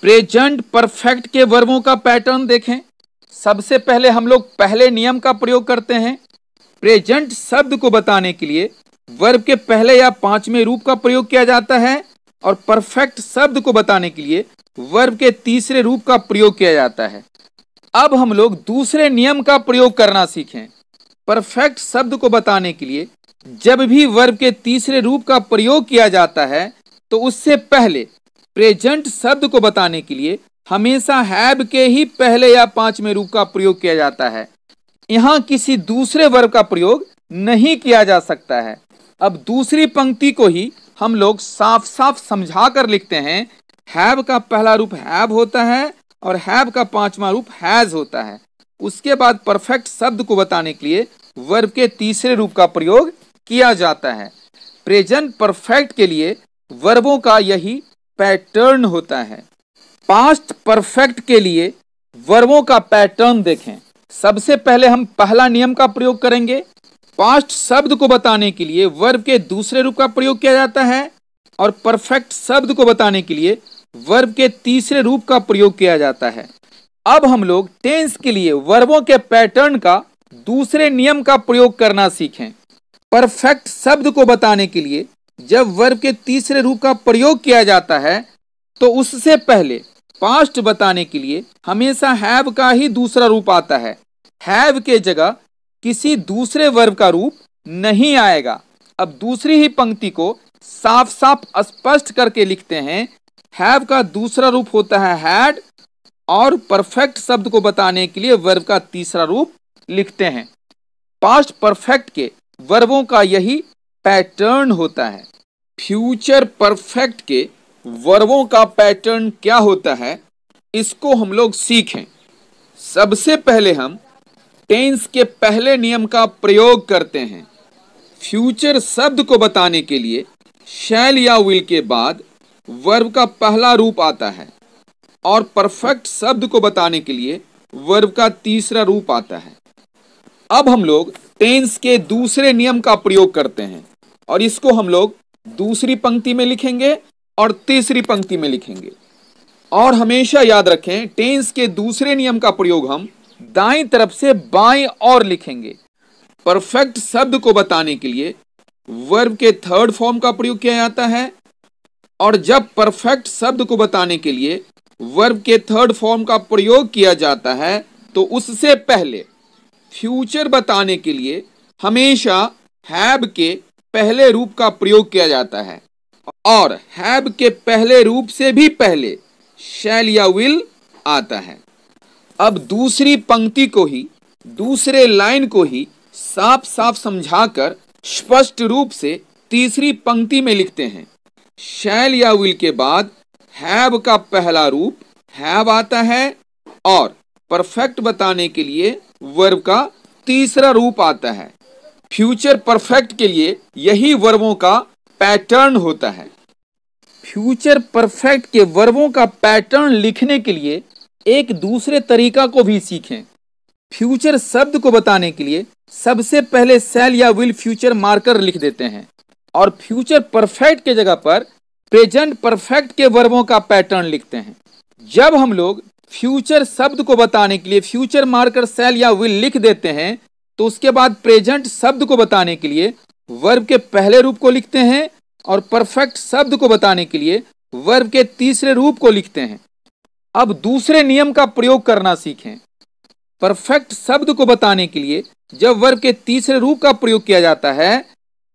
प्रेजेंट परफेक्ट के वर्बों का पैटर्न देखें सबसे पहले हम लोग पहले नियम का प्रयोग करते हैं प्रेजेंट शब्द को बताने के लिए वर्ब के पहले या पांचवें रूप का प्रयोग किया जाता है और परफेक्ट शब्द को बताने के लिए वर्ब के तीसरे रूप का प्रयोग किया जाता है अब हम लोग दूसरे नियम का प्रयोग करना सीखें परफेक्ट शब्द को बताने के लिए जब भी वर्ब के तीसरे रूप का प्रयोग किया जाता है तो उससे पहले प्रेजेंट शब्द को बताने के लिए हमेशा हैब के ही पहले या पांचवें रूप का प्रयोग किया जाता है यहाँ किसी दूसरे वर्ग का प्रयोग नहीं किया जा सकता है अब दूसरी पंक्ति को ही हम लोग साफ साफ समझा कर लिखते हैं हैब का पहला रूप हैब होता है और हैब का पांचवा रूप हैज होता है उसके बाद परफेक्ट शब्द को बताने के लिए वर्ब के तीसरे रूप का प्रयोग किया जाता है प्रेजेंट परफेक्ट के लिए वर्बों का यही पैटर्न होता है पास्ट परफेक्ट के लिए वर्बों का पैटर्न देखें सबसे पहले हम पहला नियम का प्रयोग करेंगे पास्ट शब्द को बताने के लिए वर्ब के दूसरे रूप का प्रयोग किया जाता है और परफेक्ट शब्द को बताने के लिए वर्ब के तीसरे रूप का प्रयोग किया जाता है अब हम लोग टेंस के लिए वर्बों के पैटर्न का दूसरे नियम का प्रयोग करना सीखें परफेक्ट शब्द को बताने के लिए जब वर्ब के तीसरे रूप का प्रयोग किया जाता है तो उससे पहले पास्ट बताने के लिए हमेशा हैव का ही दूसरा रूप आता है हैव के जगह किसी दूसरे वर्ब का रूप नहीं आएगा अब दूसरी ही पंक्ति को साफ साफ स्पष्ट करके लिखते हैं हैव का दूसरा रूप होता है हैड और परफेक्ट शब्द को बताने के लिए वर्ब का तीसरा रूप लिखते हैं पास्ट परफेक्ट के वर्बों का यही पैटर्न होता है फ्यूचर परफेक्ट के वर्वों का पैटर्न क्या होता है इसको हम लोग सीखें सबसे पहले हम टेंस के पहले नियम का प्रयोग करते हैं फ्यूचर शब्द को बताने के लिए शैल या विल के बाद वर्ब का पहला रूप आता है और परफेक्ट शब्द को बताने के लिए वर्ब का तीसरा रूप आता है अब हम लोग टेंस के दूसरे नियम का प्रयोग करते हैं और इसको हम लोग दूसरी पंक्ति में लिखेंगे और तीसरी पंक्ति में लिखेंगे और हमेशा याद रखें टेंस के दूसरे नियम का प्रयोग हम दाएं तरफ से बाएं और लिखेंगे परफेक्ट शब्द को बताने के लिए वर्ब के थर्ड फॉर्म का प्रयोग किया जाता है और जब परफेक्ट शब्द को बताने के लिए वर्ब के थर्ड फॉर्म का प्रयोग किया जाता है तो उससे पहले फ्यूचर बताने के लिए हमेशा हैब के पहले रूप का प्रयोग किया जाता है और हैब के पहले रूप से भी पहले शैल या विल आता है अब दूसरी पंक्ति को ही दूसरे लाइन को ही साफ साफ समझाकर स्पष्ट रूप से तीसरी पंक्ति में लिखते हैं शैल या विल के बाद हैब का पहला रूप हैव आता है और परफेक्ट बताने के लिए वर्ब का तीसरा रूप आता है फ्यूचर परफेक्ट के लिए यही वर्बों का पैटर्न होता है फ्यूचर परफेक्ट के वर्बों का पैटर्न लिखने के लिए एक दूसरे तरीका को भी सीखें फ्यूचर शब्द को बताने के लिए सबसे पहले सेल या विल फ्यूचर मार्कर लिख देते हैं और फ्यूचर परफेक्ट के जगह पर प्रेजेंट परफेक्ट के वर्बों का पैटर्न लिखते हैं जब हम लोग फ्यूचर शब्द को बताने के लिए फ्यूचर मार्कर सेल या विल लिख देते हैं तो उसके बाद प्रेजेंट शब्द को बताने के लिए वर्ब के पहले रूप को लिखते हैं और परफेक्ट शब्द को बताने के लिए वर्ब के तीसरे रूप को लिखते हैं अब दूसरे नियम का प्रयोग करना सीखें परफेक्ट शब्द को बताने के लिए जब वर्ब के तीसरे रूप का प्रयोग किया जाता है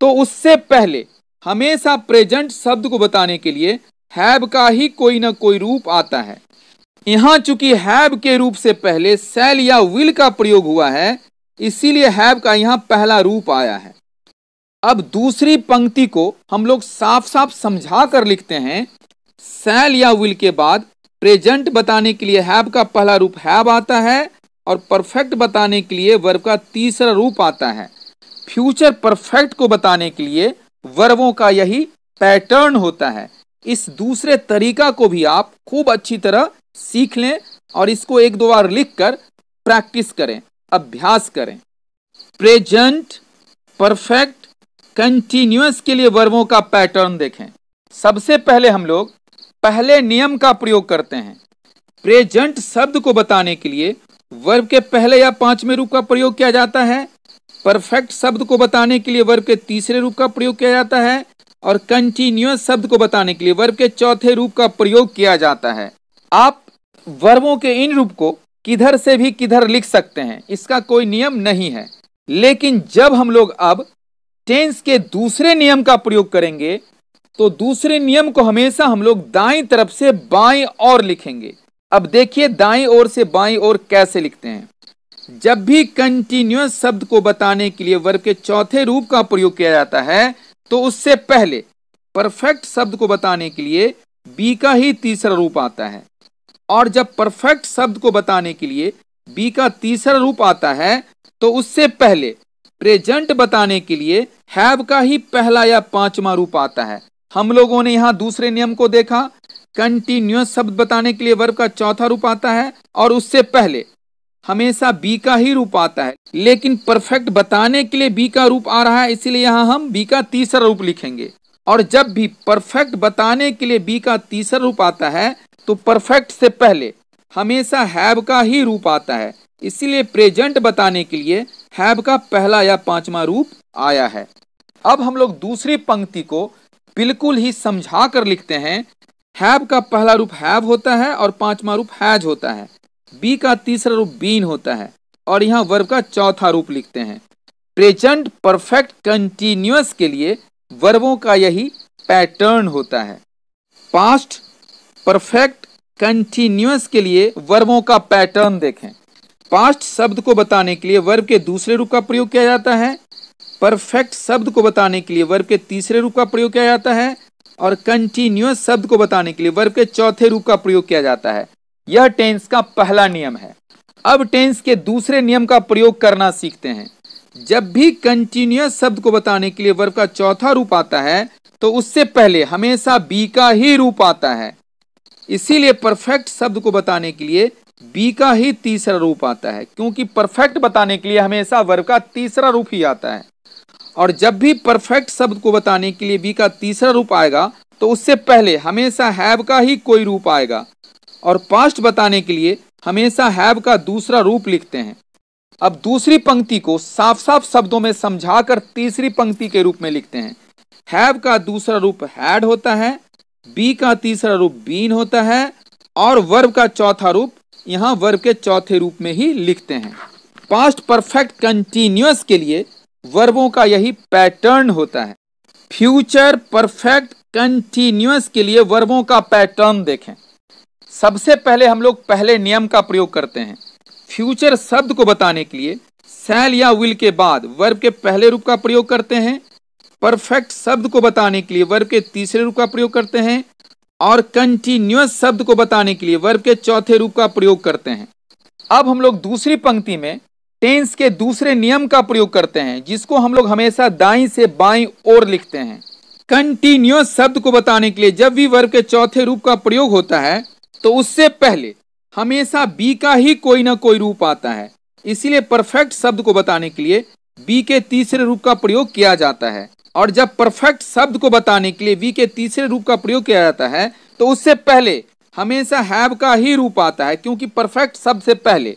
तो उससे पहले हमेशा प्रेजेंट शब्द को बताने के लिए हैब का ही कोई ना कोई रूप आता है यहाँ चूंकि हैब के रूप से पहले सेल या विल का प्रयोग हुआ है इसीलिए हैब का यहाँ पहला रूप आया है अब दूसरी पंक्ति को हम लोग साफ साफ समझा कर लिखते हैं सेल या विल के बाद प्रेजेंट बताने के लिए हैव का पहला रूप हैव आता है और परफेक्ट बताने के लिए वर्ब का तीसरा रूप आता है फ्यूचर परफेक्ट को बताने के लिए वर्बों का यही पैटर्न होता है इस दूसरे तरीका को भी आप खूब अच्छी तरह सीख लें और इसको एक दो बार लिख कर प्रैक्टिस करें अभ्यास करें प्रेजेंट परफेक्ट कंटिन्यूस के लिए वर्बों का पैटर्न देखें सबसे पहले हम लोग पहले नियम का प्रयोग करते हैं प्रेजेंट शब्द को बताने के लिए वर्ब के पहले या पांचवें रूप का प्रयोग किया जाता है परफेक्ट शब्द को बताने के लिए वर्ब के तीसरे रूप का प्रयोग किया जाता है और कंटिन्यूस शब्द को बताने के लिए वर्ब के चौथे रूप का प्रयोग किया जाता है आप वर्बों के इन रूप को किधर से भी किधर लिख सकते हैं इसका कोई नियम नहीं है लेकिन जब हम लोग अब टेंस के दूसरे नियम का प्रयोग करेंगे तो दूसरे नियम को हमेशा हम लोग दाई तरफ से बाई और लिखेंगे अब देखिए दाएं ओर से बाई ओर कैसे लिखते हैं जब भी कंटिन्यूस शब्द को बताने के लिए वर्ग के चौथे रूप का प्रयोग किया जाता है तो उससे पहले परफेक्ट शब्द को बताने के लिए बी का ही तीसरा रूप आता है और जब परफेक्ट शब्द को बताने के लिए बी का तीसरा रूप आता है तो उससे पहले प्रेजेंट बताने के लिए हैव का ही पहला या पांचवा रूप आता है हम लोगों ने यहाँ दूसरे नियम को देखा कंटिन्यूस शब्द बताने के लिए वर्ब का चौथा रूप आता है और उससे पहले हमेशा बी का ही रूप आता है लेकिन परफेक्ट बताने के लिए बी का रूप आ रहा है इसीलिए यहाँ हम बी का तीसरा रूप लिखेंगे और जब भी परफेक्ट बताने के लिए बी का तीसरा रूप आता है तो परफेक्ट से पहले हमेशा हैव का ही रूप आता है इसीलिए प्रेजेंट बताने के लिए हैब का पहला या पांचवा रूप आया है अब हम लोग दूसरी पंक्ति को बिल्कुल ही समझा कर लिखते हैं हैब का पहला रूप हैव होता है और पांचवा रूप हैज होता है बी का तीसरा रूप बीन होता है और यहाँ वर्ब का चौथा रूप लिखते हैं प्रेजेंट परफेक्ट कंटिन्यूस के लिए वर्बों का यही पैटर्न होता है पास्ट परफेक्ट कंटिन्यूस के लिए वर्बों का पैटर्न देखें पास्ट शब्द को बताने के लिए वर्ब के दूसरे रूप का प्रयोग किया जाता है परफेक्ट शब्द को बताने के लिए वर्ब के तीसरे रूप का प्रयोग किया जाता है और कंटिन्यूस शब्द को बताने के लिए वर्ब के चौथे रूप का प्रयोग किया जाता है यह टेंस का पहला नियम है अब टेंस के दूसरे नियम का प्रयोग करना सीखते हैं जब भी कंटिन्यूस शब्द को बताने के लिए वर्ब का चौथा रूप आता है तो उससे पहले हमेशा बी का ही रूप आता है इसीलिए परफेक्ट शब्द को बताने के लिए बी का ही तीसरा रूप आता है क्योंकि परफेक्ट बताने के लिए हमेशा वर्ब का तीसरा रूप ही आता है और जब भी परफेक्ट शब्द को बताने के लिए बी का तीसरा रूप आएगा तो उससे पहले हमेशा हैव का ही कोई रूप आएगा और पास्ट बताने के लिए हमेशा हैव का दूसरा रूप लिखते हैं अब दूसरी पंक्ति को साफ साफ शब्दों में समझाकर तीसरी पंक्ति के रूप में लिखते हैं हैव का दूसरा रूप हैड होता है बी का तीसरा रूप बीन होता है और वर्ब का चौथा रूप यहाँ वर्ब के चौथे रूप में ही लिखते हैं पास्ट परफेक्ट कंटिन्यूस के लिए वर्बों का यही पैटर्न होता है फ्यूचर परफेक्ट कंटिन्यूस के लिए वर्बों का पैटर्न देखें सबसे पहले हम लोग पहले नियम का प्रयोग करते हैं फ्यूचर शब्द को बताने के लिए सेल या विल के बाद वर्ब के पहले रूप का प्रयोग करते हैं परफेक्ट शब्द को बताने के लिए वर्ब के तीसरे रूप का प्रयोग करते हैं और कंटिन्यूस शब्द को बताने के लिए वर्ब के चौथे रूप का प्रयोग करते हैं अब हम लोग दूसरी पंक्ति में टेंस के दूसरे नियम का प्रयोग करते हैं जिसको हम लोग हमेशा दाई से बाई और लिखते हैं कंटिन्यूस शब्द को बताने के लिए जब भी वर्ग के चौथे रूप का प्रयोग होता है तो उससे पहले हमेशा बी का ही कोई ना कोई रूप आता है इसीलिए परफेक्ट शब्द को बताने के लिए बी के तीसरे रूप का प्रयोग किया जाता है और जब परफेक्ट शब्द को बताने के लिए वी के तीसरे रूप का प्रयोग किया जाता है तो उससे पहले हमेशा हैव का ही रूप आता है क्योंकि परफेक्ट शब्द से पहले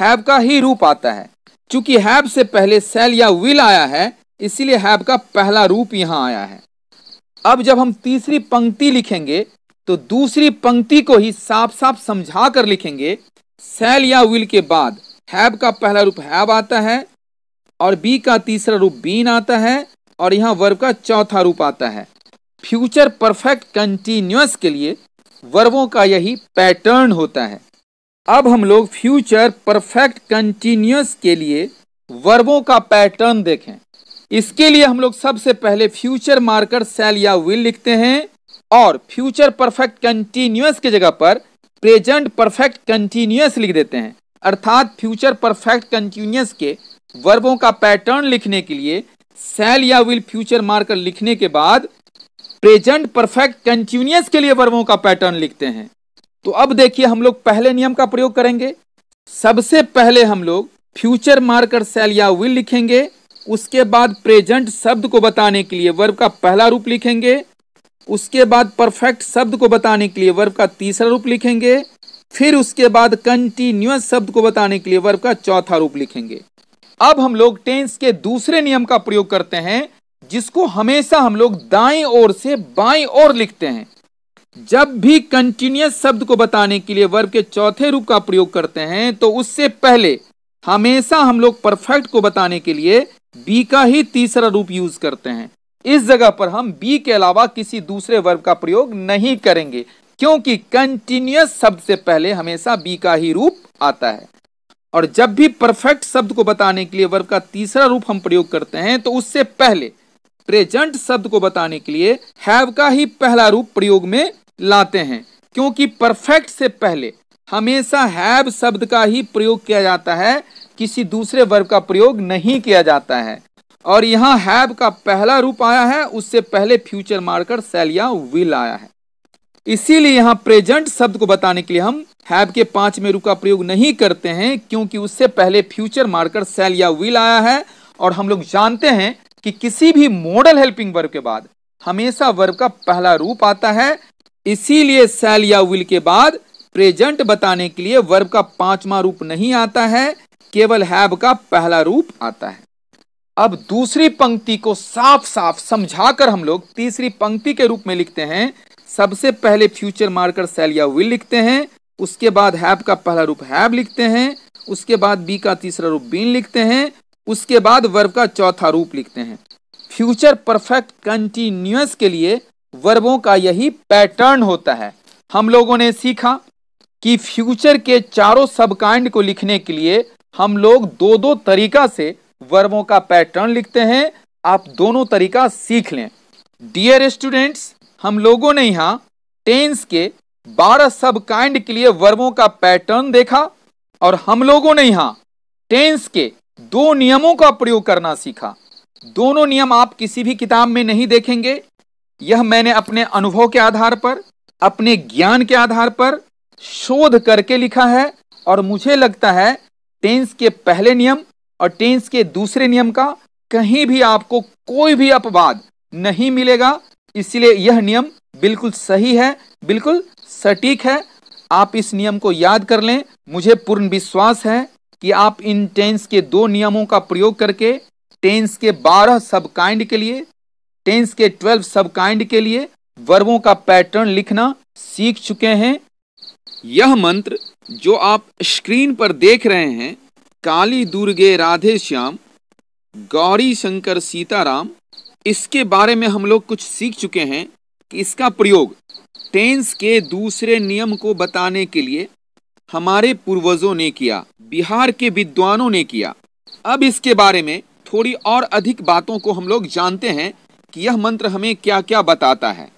हैव का ही रूप आता है चूंकि हैव से पहले सेल या विल आया है इसीलिए हैव का पहला रूप यहाँ आया है अब जब हम तीसरी पंक्ति लिखेंगे तो दूसरी पंक्ति को ही साफ साफ समझा कर लिखेंगे सेल या विल के बाद हैव का पहला रूप हैव आता है और बी का तीसरा रूप बीन आता है और यहाँ वर्ब का चौथा रूप आता है फ्यूचर परफेक्ट कंटिन्यूस के लिए वर्बों का यही पैटर्न होता है अब हम लोग फ्यूचर परफेक्ट कंटिन्यूस के लिए वर्बों का पैटर्न देखें इसके लिए हम लोग सबसे पहले फ्यूचर मार्कर सेल या विल लिखते हैं और फ्यूचर परफेक्ट कंटिन्यूस की जगह पर प्रेजेंट परफेक्ट कंटिन्यूस लिख देते हैं अर्थात फ्यूचर परफेक्ट कंटिन्यूस के वर्बों का पैटर्न लिखने के लिए सेल या विल फ्यूचर मार्कर लिखने के बाद प्रेजेंट परफेक्ट कंटिन्यूस के लिए वर्बों का पैटर्न लिखते हैं तो अब देखिए हम लोग पहले नियम का प्रयोग करेंगे सबसे पहले हम लोग फ्यूचर मार्कर सेल या विल लिखेंगे उसके बाद प्रेजेंट शब्द को बताने के लिए वर्ब का पहला रूप लिखेंगे उसके बाद परफेक्ट शब्द को बताने के लिए वर्ब का तीसरा रूप लिखेंगे फिर उसके बाद कंटिन्यूस शब्द को बताने के लिए वर्ब का चौथा रूप लिखेंगे अब हम लोग टेंस के दूसरे नियम का प्रयोग करते हैं जिसको हमेशा हम लोग दाएं ओर से बाएं ओर लिखते हैं जब भी कंटिन्यूस शब्द को बताने के लिए वर्ब के चौथे रूप का प्रयोग करते हैं तो उससे पहले हमेशा हम लोग परफेक्ट को बताने के लिए बी का ही तीसरा रूप यूज करते हैं इस जगह पर हम बी के अलावा किसी दूसरे वर्ब का प्रयोग नहीं करेंगे क्योंकि कंटिन्यूस शब्द से पहले हमेशा बी का ही रूप आता है और जब भी परफेक्ट शब्द को बताने के लिए वर्ब का तीसरा रूप हम प्रयोग करते हैं तो उससे पहले प्रेजेंट शब्द को बताने के लिए हैव का ही पहला रूप प्रयोग में लाते हैं क्योंकि परफेक्ट से पहले हमेशा हैव शब्द का ही प्रयोग किया जाता है किसी दूसरे वर्ब का प्रयोग नहीं किया जाता है और यहाँ हैव का पहला रूप आया है उससे पहले फ्यूचर मार्कर सेल या विल आया है इसीलिए यहाँ प्रेजेंट शब्द को बताने के लिए हम हैव के पांच में का प्रयोग नहीं करते हैं क्योंकि उससे पहले फ्यूचर मार्कर सेल या विल आया है और हम लोग जानते हैं कि किसी भी मॉडल हेल्पिंग वर्ब के बाद हमेशा वर्ब का पहला रूप आता है इसीलिए सेल या विल के बाद प्रेजेंट बताने के लिए वर्ब का पांचवा रूप नहीं आता है केवल हैव का पहला रूप आता है अब दूसरी पंक्ति को साफ साफ समझाकर हम लोग तीसरी पंक्ति के रूप में लिखते हैं सबसे पहले फ्यूचर मार्कर सेल या विल लिखते हैं उसके बाद हैब का पहला रूप हैब लिखते हैं उसके बाद बी का तीसरा रूप बीन लिखते हैं उसके बाद वर्ब का चौथा रूप लिखते हैं फ्यूचर परफेक्ट कंटिन्यूस के लिए वर्बों का यही पैटर्न होता है हम लोगों ने सीखा कि फ्यूचर के चारों सबकाइंड को लिखने के लिए हम लोग दो दो तरीका से वर्बों का पैटर्न लिखते हैं आप दोनों तरीका सीख लें डियर स्टूडेंट्स हम लोगों ने यहाँ टेंस के बारह सब काइंड के लिए वर्बों का पैटर्न देखा और हम लोगों ने यहाँ टेंस के दो नियमों का प्रयोग करना सीखा दोनों नियम आप किसी भी किताब में नहीं देखेंगे यह मैंने अपने अनुभव के आधार पर अपने ज्ञान के आधार पर शोध करके लिखा है और मुझे लगता है टेंस के पहले नियम और टेंस के दूसरे नियम का कहीं भी आपको कोई भी अपवाद नहीं मिलेगा इसलिए यह नियम बिल्कुल सही है बिल्कुल सटीक है आप इस नियम को याद कर लें मुझे पूर्ण विश्वास है कि आप इन टेंस के दो नियमों का प्रयोग करके टेंस के बारह सब काइंड के लिए टेंस के ट्वेल्व सब काइंड के लिए वर्बों का पैटर्न लिखना सीख चुके हैं यह मंत्र जो आप स्क्रीन पर देख रहे हैं काली दुर्गे राधे श्याम गौरी शंकर सीताराम इसके बारे में हम लोग कुछ सीख चुके हैं कि इसका प्रयोग टेंस के दूसरे नियम को बताने के लिए हमारे पूर्वजों ने किया बिहार के विद्वानों ने किया अब इसके बारे में थोड़ी और अधिक बातों को हम लोग जानते हैं कि यह मंत्र हमें क्या क्या बताता है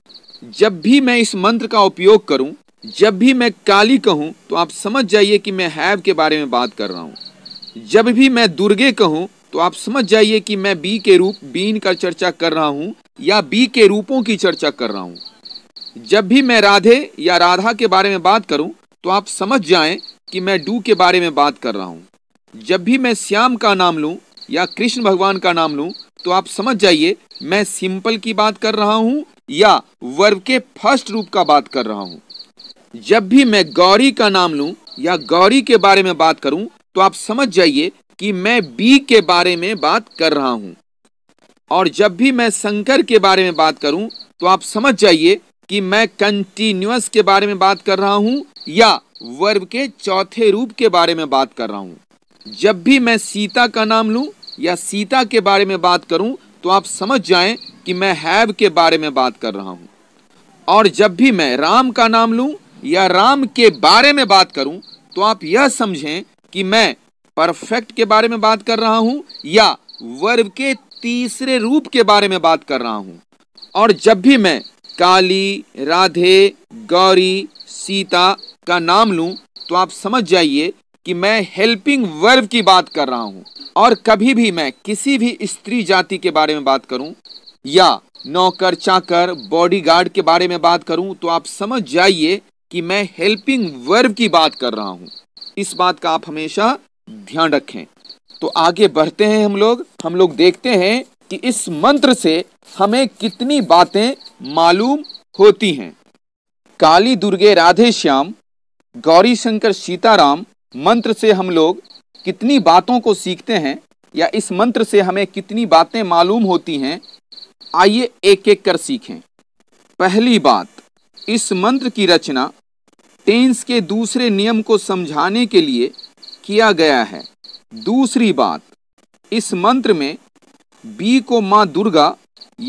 जब भी मैं इस मंत्र का उपयोग करूं, जब भी मैं काली कहूं, तो आप समझ जाइए कि मैं हैव के बारे में बात कर रहा हूं। जब भी मैं दुर्गे कहूं, तो आप समझ जाइए कि मैं बी के रूप बीन का चर्चा कर रहा हूँ या बी के रूपों की चर्चा कर रहा हूँ जब भी मैं राधे या राधा के बारे में बात करूं तो आप समझ जाएं कि मैं डू के बारे में बात कर रहा हूं जब भी मैं श्याम का नाम लूं या कृष्ण भगवान का नाम लूं तो आप समझ जाइए मैं सिंपल की बात कर रहा हूँ या वर्ग के फर्स्ट रूप का बात कर रहा हूँ जब भी मैं गौरी का नाम लूं या गौरी के बारे में बात करूं तो आप समझ जाइए कि मैं बी के बारे में बात कर रहा हूं और जब भी मैं शंकर के बारे में बात करूं तो आप समझ जाइए कि मैं कंटिन्यूस के बारे में बात कर रहा हूं या वर्ब के चौथे रूप के बारे में बात कर रहा हूं जब भी मैं सीता का नाम लूं या सीता के बारे में बात करूं तो आप समझ जाएं कि मैं हैव के बारे में बात कर रहा हूं और जब भी मैं राम का नाम लूं या राम के बारे में बात करूं तो आप यह समझें कि मैं परफेक्ट के बारे में बात कर रहा हूं या वर्ब के तीसरे रूप के बारे में बात कर रहा हूं और जब भी मैं काली राधे गौरी सीता का नाम लूं तो आप समझ जाइए कि मैं हेल्पिंग वर्ब की बात कर रहा हूं और कभी भी मैं किसी भी स्त्री जाति के बारे में बात करूं या नौकर चाकर बॉडीगार्ड के बारे में बात करूं तो आप समझ जाइए कि मैं हेल्पिंग वर्ब की बात कर रहा हूं इस बात का आप हमेशा ध्यान रखें तो आगे बढ़ते हैं हम लोग हम लोग देखते हैं कि इस मंत्र से हमें कितनी बातें मालूम होती हैं काली दुर्गे राधे श्याम गौरी शंकर सीताराम मंत्र से हम लोग कितनी बातों को सीखते हैं या इस मंत्र से हमें कितनी बातें मालूम होती हैं आइए एक एक कर सीखें पहली बात इस मंत्र की रचना टेंस के दूसरे नियम को समझाने के लिए किया गया है दूसरी बात इस मंत्र में बी को माँ दुर्गा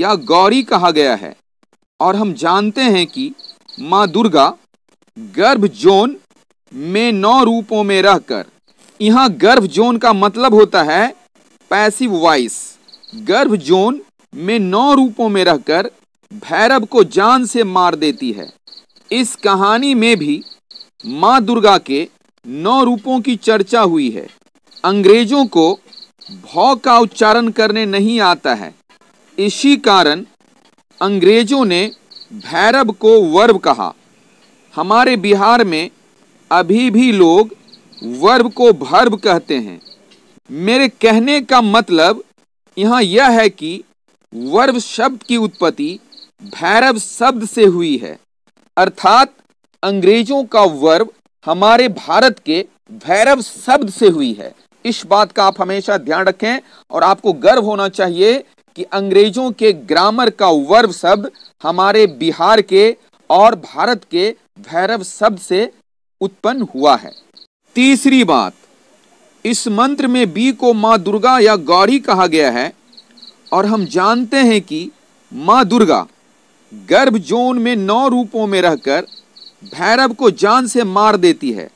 या गौरी कहा गया है और हम जानते हैं कि माँ दुर्गा गर्भ जोन में नौ रूपों में रहकर यहाँ गर्भ जोन का मतलब होता है पैसिव वॉइस गर्भ जोन में नौ रूपों में रहकर भैरव को जान से मार देती है इस कहानी में भी माँ दुर्गा के नौ रूपों की चर्चा हुई है अंग्रेजों को भौ का उच्चारण करने नहीं आता है इसी कारण अंग्रेजों ने भैरव को वर्ब कहा हमारे बिहार में अभी भी लोग वर्ब को भर्ब कहते हैं मेरे कहने का मतलब यहाँ यह है कि वर्ब शब्द की उत्पत्ति भैरव शब्द से हुई है अर्थात अंग्रेजों का वर्ब हमारे भारत के भैरव शब्द से हुई है इस बात का आप हमेशा ध्यान रखें और आपको गर्व होना चाहिए कि अंग्रेजों के ग्रामर का वर्व शब्द हमारे बिहार के और भारत के भैरव शब्द से उत्पन्न हुआ है तीसरी बात इस मंत्र में बी को माँ दुर्गा या गौरी कहा गया है और हम जानते हैं कि माँ दुर्गा गर्भ जोन में नौ रूपों में रहकर भैरव को जान से मार देती है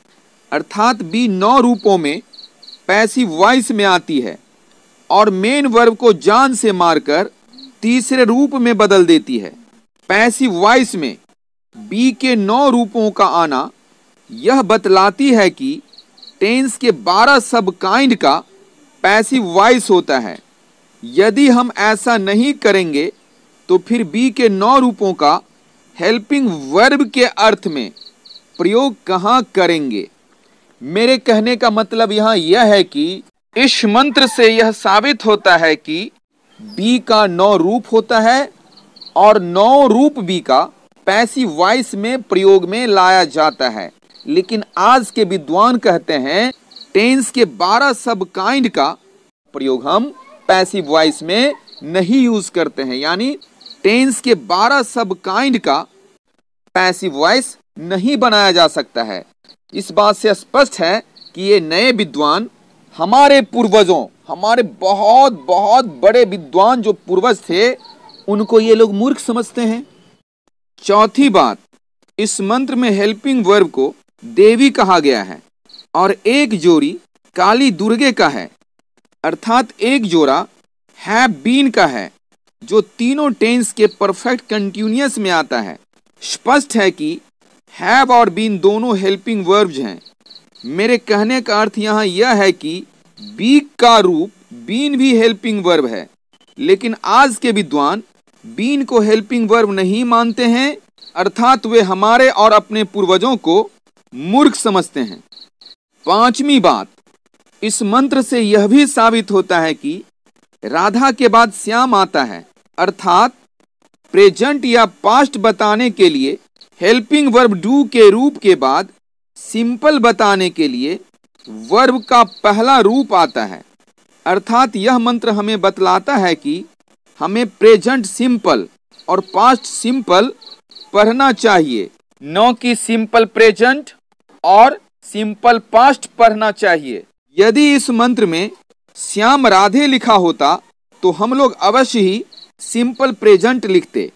अर्थात बी नौ रूपों में पैसिव वॉइस में आती है और मेन वर्ब को जान से मारकर तीसरे रूप में बदल देती है पैसी वॉइस में बी के नौ रूपों का आना यह बतलाती है कि टेंस के बारह सब काइंड का पैसिव वॉइस होता है यदि हम ऐसा नहीं करेंगे तो फिर बी के नौ रूपों का हेल्पिंग वर्ब के अर्थ में प्रयोग कहाँ करेंगे मेरे कहने का मतलब यहाँ यह है कि इस मंत्र से यह साबित होता है कि बी का नौ रूप होता है और नौ रूप बी का पैसी वॉइस में प्रयोग में लाया जाता है लेकिन आज के विद्वान कहते हैं टेंस के बारह सब काइंड का प्रयोग हम पैसिव वॉइस में नहीं यूज करते हैं यानी टेंस के बारह सब काइंड का पैसिव वॉइस नहीं बनाया जा सकता है इस बात से स्पष्ट है कि ये नए विद्वान हमारे पूर्वजों हमारे बहुत बहुत बड़े विद्वान जो पूर्वज थे उनको ये लोग मूर्ख समझते हैं चौथी बात इस मंत्र में हेल्पिंग वर्ब को देवी कहा गया है और एक जोड़ी काली दुर्गे का है अर्थात एक जोड़ा है बीन का है जो तीनों टेंस के परफेक्ट कंटिन्यूस में आता है स्पष्ट है कि हैव और बीन दोनों हेल्पिंग वर्ब्स हैं मेरे कहने का अर्थ यहाँ यह है कि बी का रूप बीन भी हेल्पिंग वर्ब है लेकिन आज के विद्वान बीन को हेल्पिंग वर्ब नहीं मानते हैं अर्थात वे हमारे और अपने पूर्वजों को मूर्ख समझते हैं पांचवी बात इस मंत्र से यह भी साबित होता है कि राधा के बाद श्याम आता है अर्थात प्रेजेंट या पास्ट बताने के लिए हेल्पिंग वर्ब डू के रूप के बाद सिंपल बताने के लिए वर्ब का पहला रूप आता है अर्थात यह मंत्र हमें बतलाता है कि हमें प्रेजेंट सिंपल और पास्ट सिंपल पढ़ना चाहिए न कि सिंपल प्रेजेंट और सिंपल पास्ट पढ़ना चाहिए यदि इस मंत्र में श्याम राधे लिखा होता तो हम लोग अवश्य ही सिंपल प्रेजेंट लिखते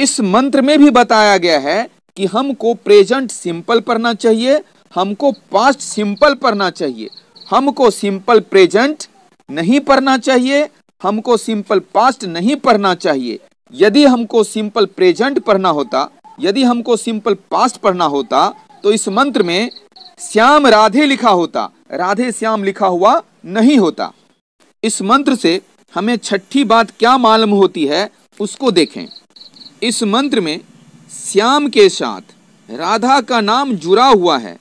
इस मंत्र में भी बताया गया है कि हमको प्रेजेंट सिंपल पढ़ना चाहिए हमको पास्ट सिंपल पढ़ना चाहिए हमको सिंपल प्रेजेंट नहीं पढ़ना चाहिए हमको सिंपल पास्ट नहीं पढ़ना चाहिए यदि हमको सिंपल प्रेजेंट पढ़ना होता यदि हमको सिंपल पास्ट पढ़ना होता तो इस मंत्र में श्याम राधे लिखा होता राधे श्याम लिखा हुआ नहीं होता इस मंत्र से हमें छठी बात क्या मालूम होती है उसको देखें इस मंत्र में श्याम के साथ राधा का नाम जुड़ा हुआ है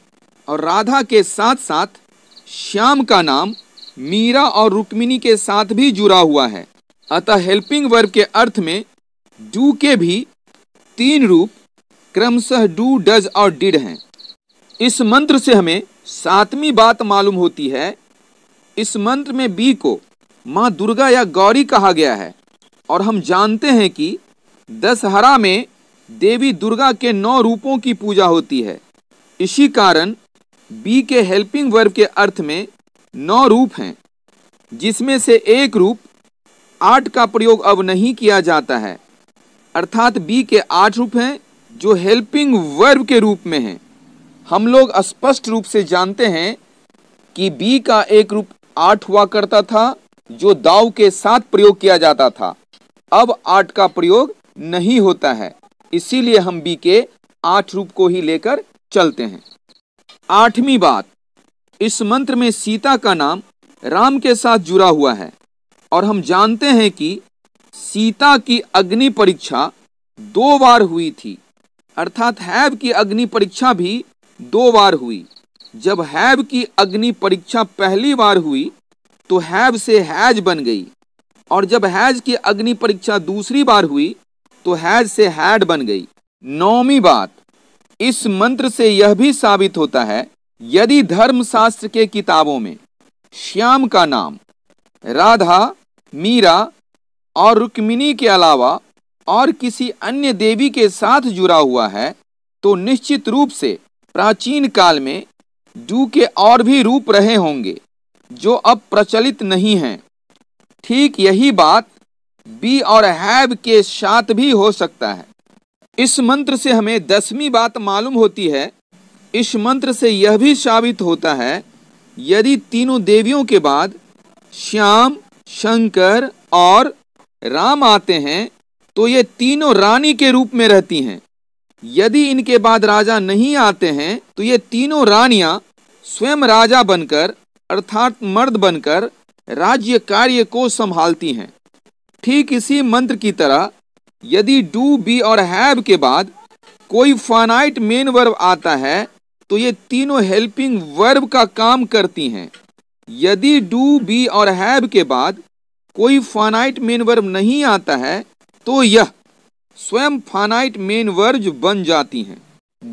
और राधा के साथ साथ श्याम का नाम मीरा और रुक्मिनी के साथ भी जुड़ा हुआ है अतः हेल्पिंग वर्ब के अर्थ में डू के भी तीन रूप क्रमशः डू डज और डिड हैं इस मंत्र से हमें सातवीं बात मालूम होती है इस मंत्र में बी को माँ दुर्गा या गौरी कहा गया है और हम जानते हैं कि दशहरा में देवी दुर्गा के नौ रूपों की पूजा होती है इसी कारण बी के हेल्पिंग वर्ब के अर्थ में नौ रूप हैं जिसमें से एक रूप आठ का प्रयोग अब नहीं किया जाता है अर्थात बी के आठ रूप हैं जो हेल्पिंग वर्ब के रूप में हैं हम लोग स्पष्ट रूप से जानते हैं कि बी का एक रूप आठ हुआ करता था जो दाव के साथ प्रयोग किया जाता था अब आठ का प्रयोग नहीं होता है इसीलिए हम बी के आठ रूप को ही लेकर चलते हैं आठवीं बात इस मंत्र में सीता का नाम राम के साथ जुड़ा हुआ है और हम जानते हैं कि सीता की अग्नि परीक्षा दो बार हुई थी अर्थात हैव की अग्नि परीक्षा भी दो बार हुई जब हैब की अग्नि परीक्षा पहली बार हुई तो हैब से हैज बन गई और जब हैज की अग्नि परीक्षा दूसरी बार हुई तो हैज से हैड बन गई नौवीं बात इस मंत्र से यह भी साबित होता है यदि धर्मशास्त्र के किताबों में श्याम का नाम राधा मीरा और रुक्मिणी के अलावा और किसी अन्य देवी के साथ जुड़ा हुआ है तो निश्चित रूप से प्राचीन काल में डू के और भी रूप रहे होंगे जो अब प्रचलित नहीं हैं ठीक यही बात बी और हैब के साथ भी हो सकता है इस मंत्र से हमें दसवीं बात मालूम होती है इस मंत्र से यह भी साबित होता है यदि तीनों देवियों के बाद श्याम शंकर और राम आते हैं तो ये तीनों रानी के रूप में रहती हैं यदि इनके बाद राजा नहीं आते हैं तो ये तीनों रानियां स्वयं राजा बनकर अर्थात मर्द बनकर राज्य कार्य को संभालती हैं ठीक इसी मंत्र की तरह यदि डू बी और हैव के बाद कोई फानाइट मेन वर्ब आता है तो ये तीनों हेल्पिंग वर्ब का काम करती हैं यदि डू बी और हैव के बाद कोई फानाइट मेन वर्ब नहीं आता है तो यह स्वयं फाइनाइट मेन वर्ज बन जाती हैं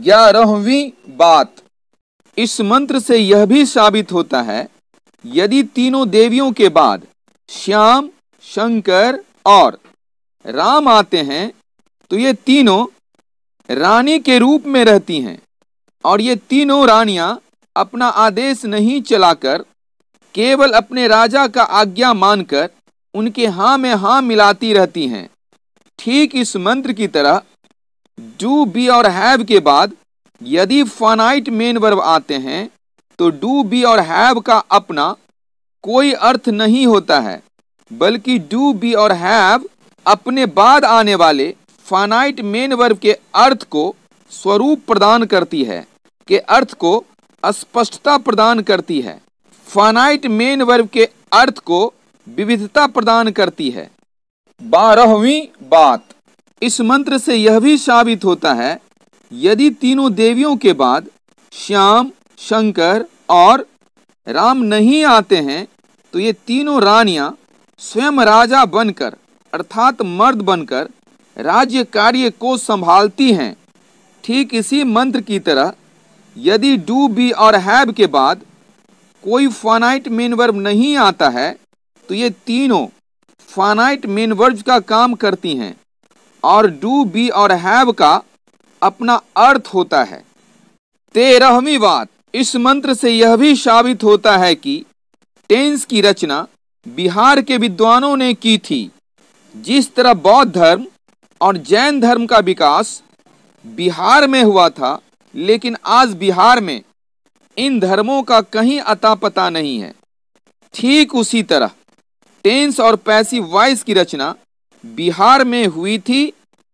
ग्यारहवीं बात इस मंत्र से यह भी साबित होता है यदि तीनों देवियों के बाद श्याम शंकर और राम आते हैं तो ये तीनों रानी के रूप में रहती हैं और ये तीनों रानियां अपना आदेश नहीं चलाकर केवल अपने राजा का आज्ञा मानकर उनके हाँ में हाँ मिलाती रहती हैं ठीक इस मंत्र की तरह डू बी और हैव के बाद यदि फाइनाइट मेन वर्ब आते हैं तो डू बी और हैव का अपना कोई अर्थ नहीं होता है बल्कि डू बी और हैव अपने बाद आने वाले फाइनाइट मेन वर्ब के अर्थ को स्वरूप प्रदान करती है के अर्थ को स्पष्टता प्रदान करती है फाइनाइट मेन वर्ब के अर्थ को विविधता प्रदान करती है बारहवीं बात इस मंत्र से यह भी साबित होता है यदि तीनों देवियों के बाद श्याम शंकर और राम नहीं आते हैं तो ये तीनों रानियां स्वयं राजा बनकर अर्थात मर्द बनकर राज्य कार्य को संभालती हैं ठीक इसी मंत्र की तरह यदि डू बी और हैब के बाद कोई फाइनाइट मेन वर्ब नहीं आता है तो ये तीनों फाइनाइट मेन वर्ब का काम करती हैं और डू बी और हैव का अपना अर्थ होता है तेरहवीं बात इस मंत्र से यह भी साबित होता है कि टेंस की रचना बिहार के विद्वानों ने की थी जिस तरह बौद्ध धर्म और जैन धर्म का विकास बिहार में हुआ था लेकिन आज बिहार में इन धर्मों का कहीं अता पता नहीं है ठीक उसी तरह टेंस और पैसिव वॉइस की रचना बिहार में हुई थी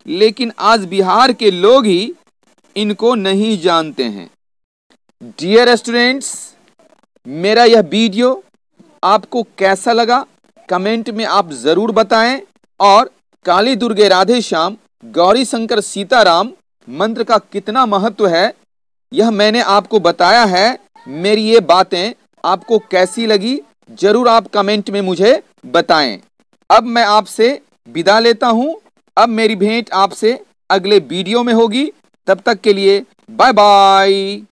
लेकिन आज बिहार के लोग ही इनको नहीं जानते हैं डियर स्टूडेंट्स मेरा यह वीडियो आपको कैसा लगा कमेंट में आप ज़रूर बताएं और काली दुर्गे राधे श्याम गौरी शंकर सीताराम मंत्र का कितना महत्व है यह मैंने आपको बताया है मेरी ये बातें आपको कैसी लगी जरूर आप कमेंट में मुझे बताएं अब मैं आपसे विदा लेता हूं अब मेरी भेंट आपसे अगले वीडियो में होगी तब तक के लिए बाय बाय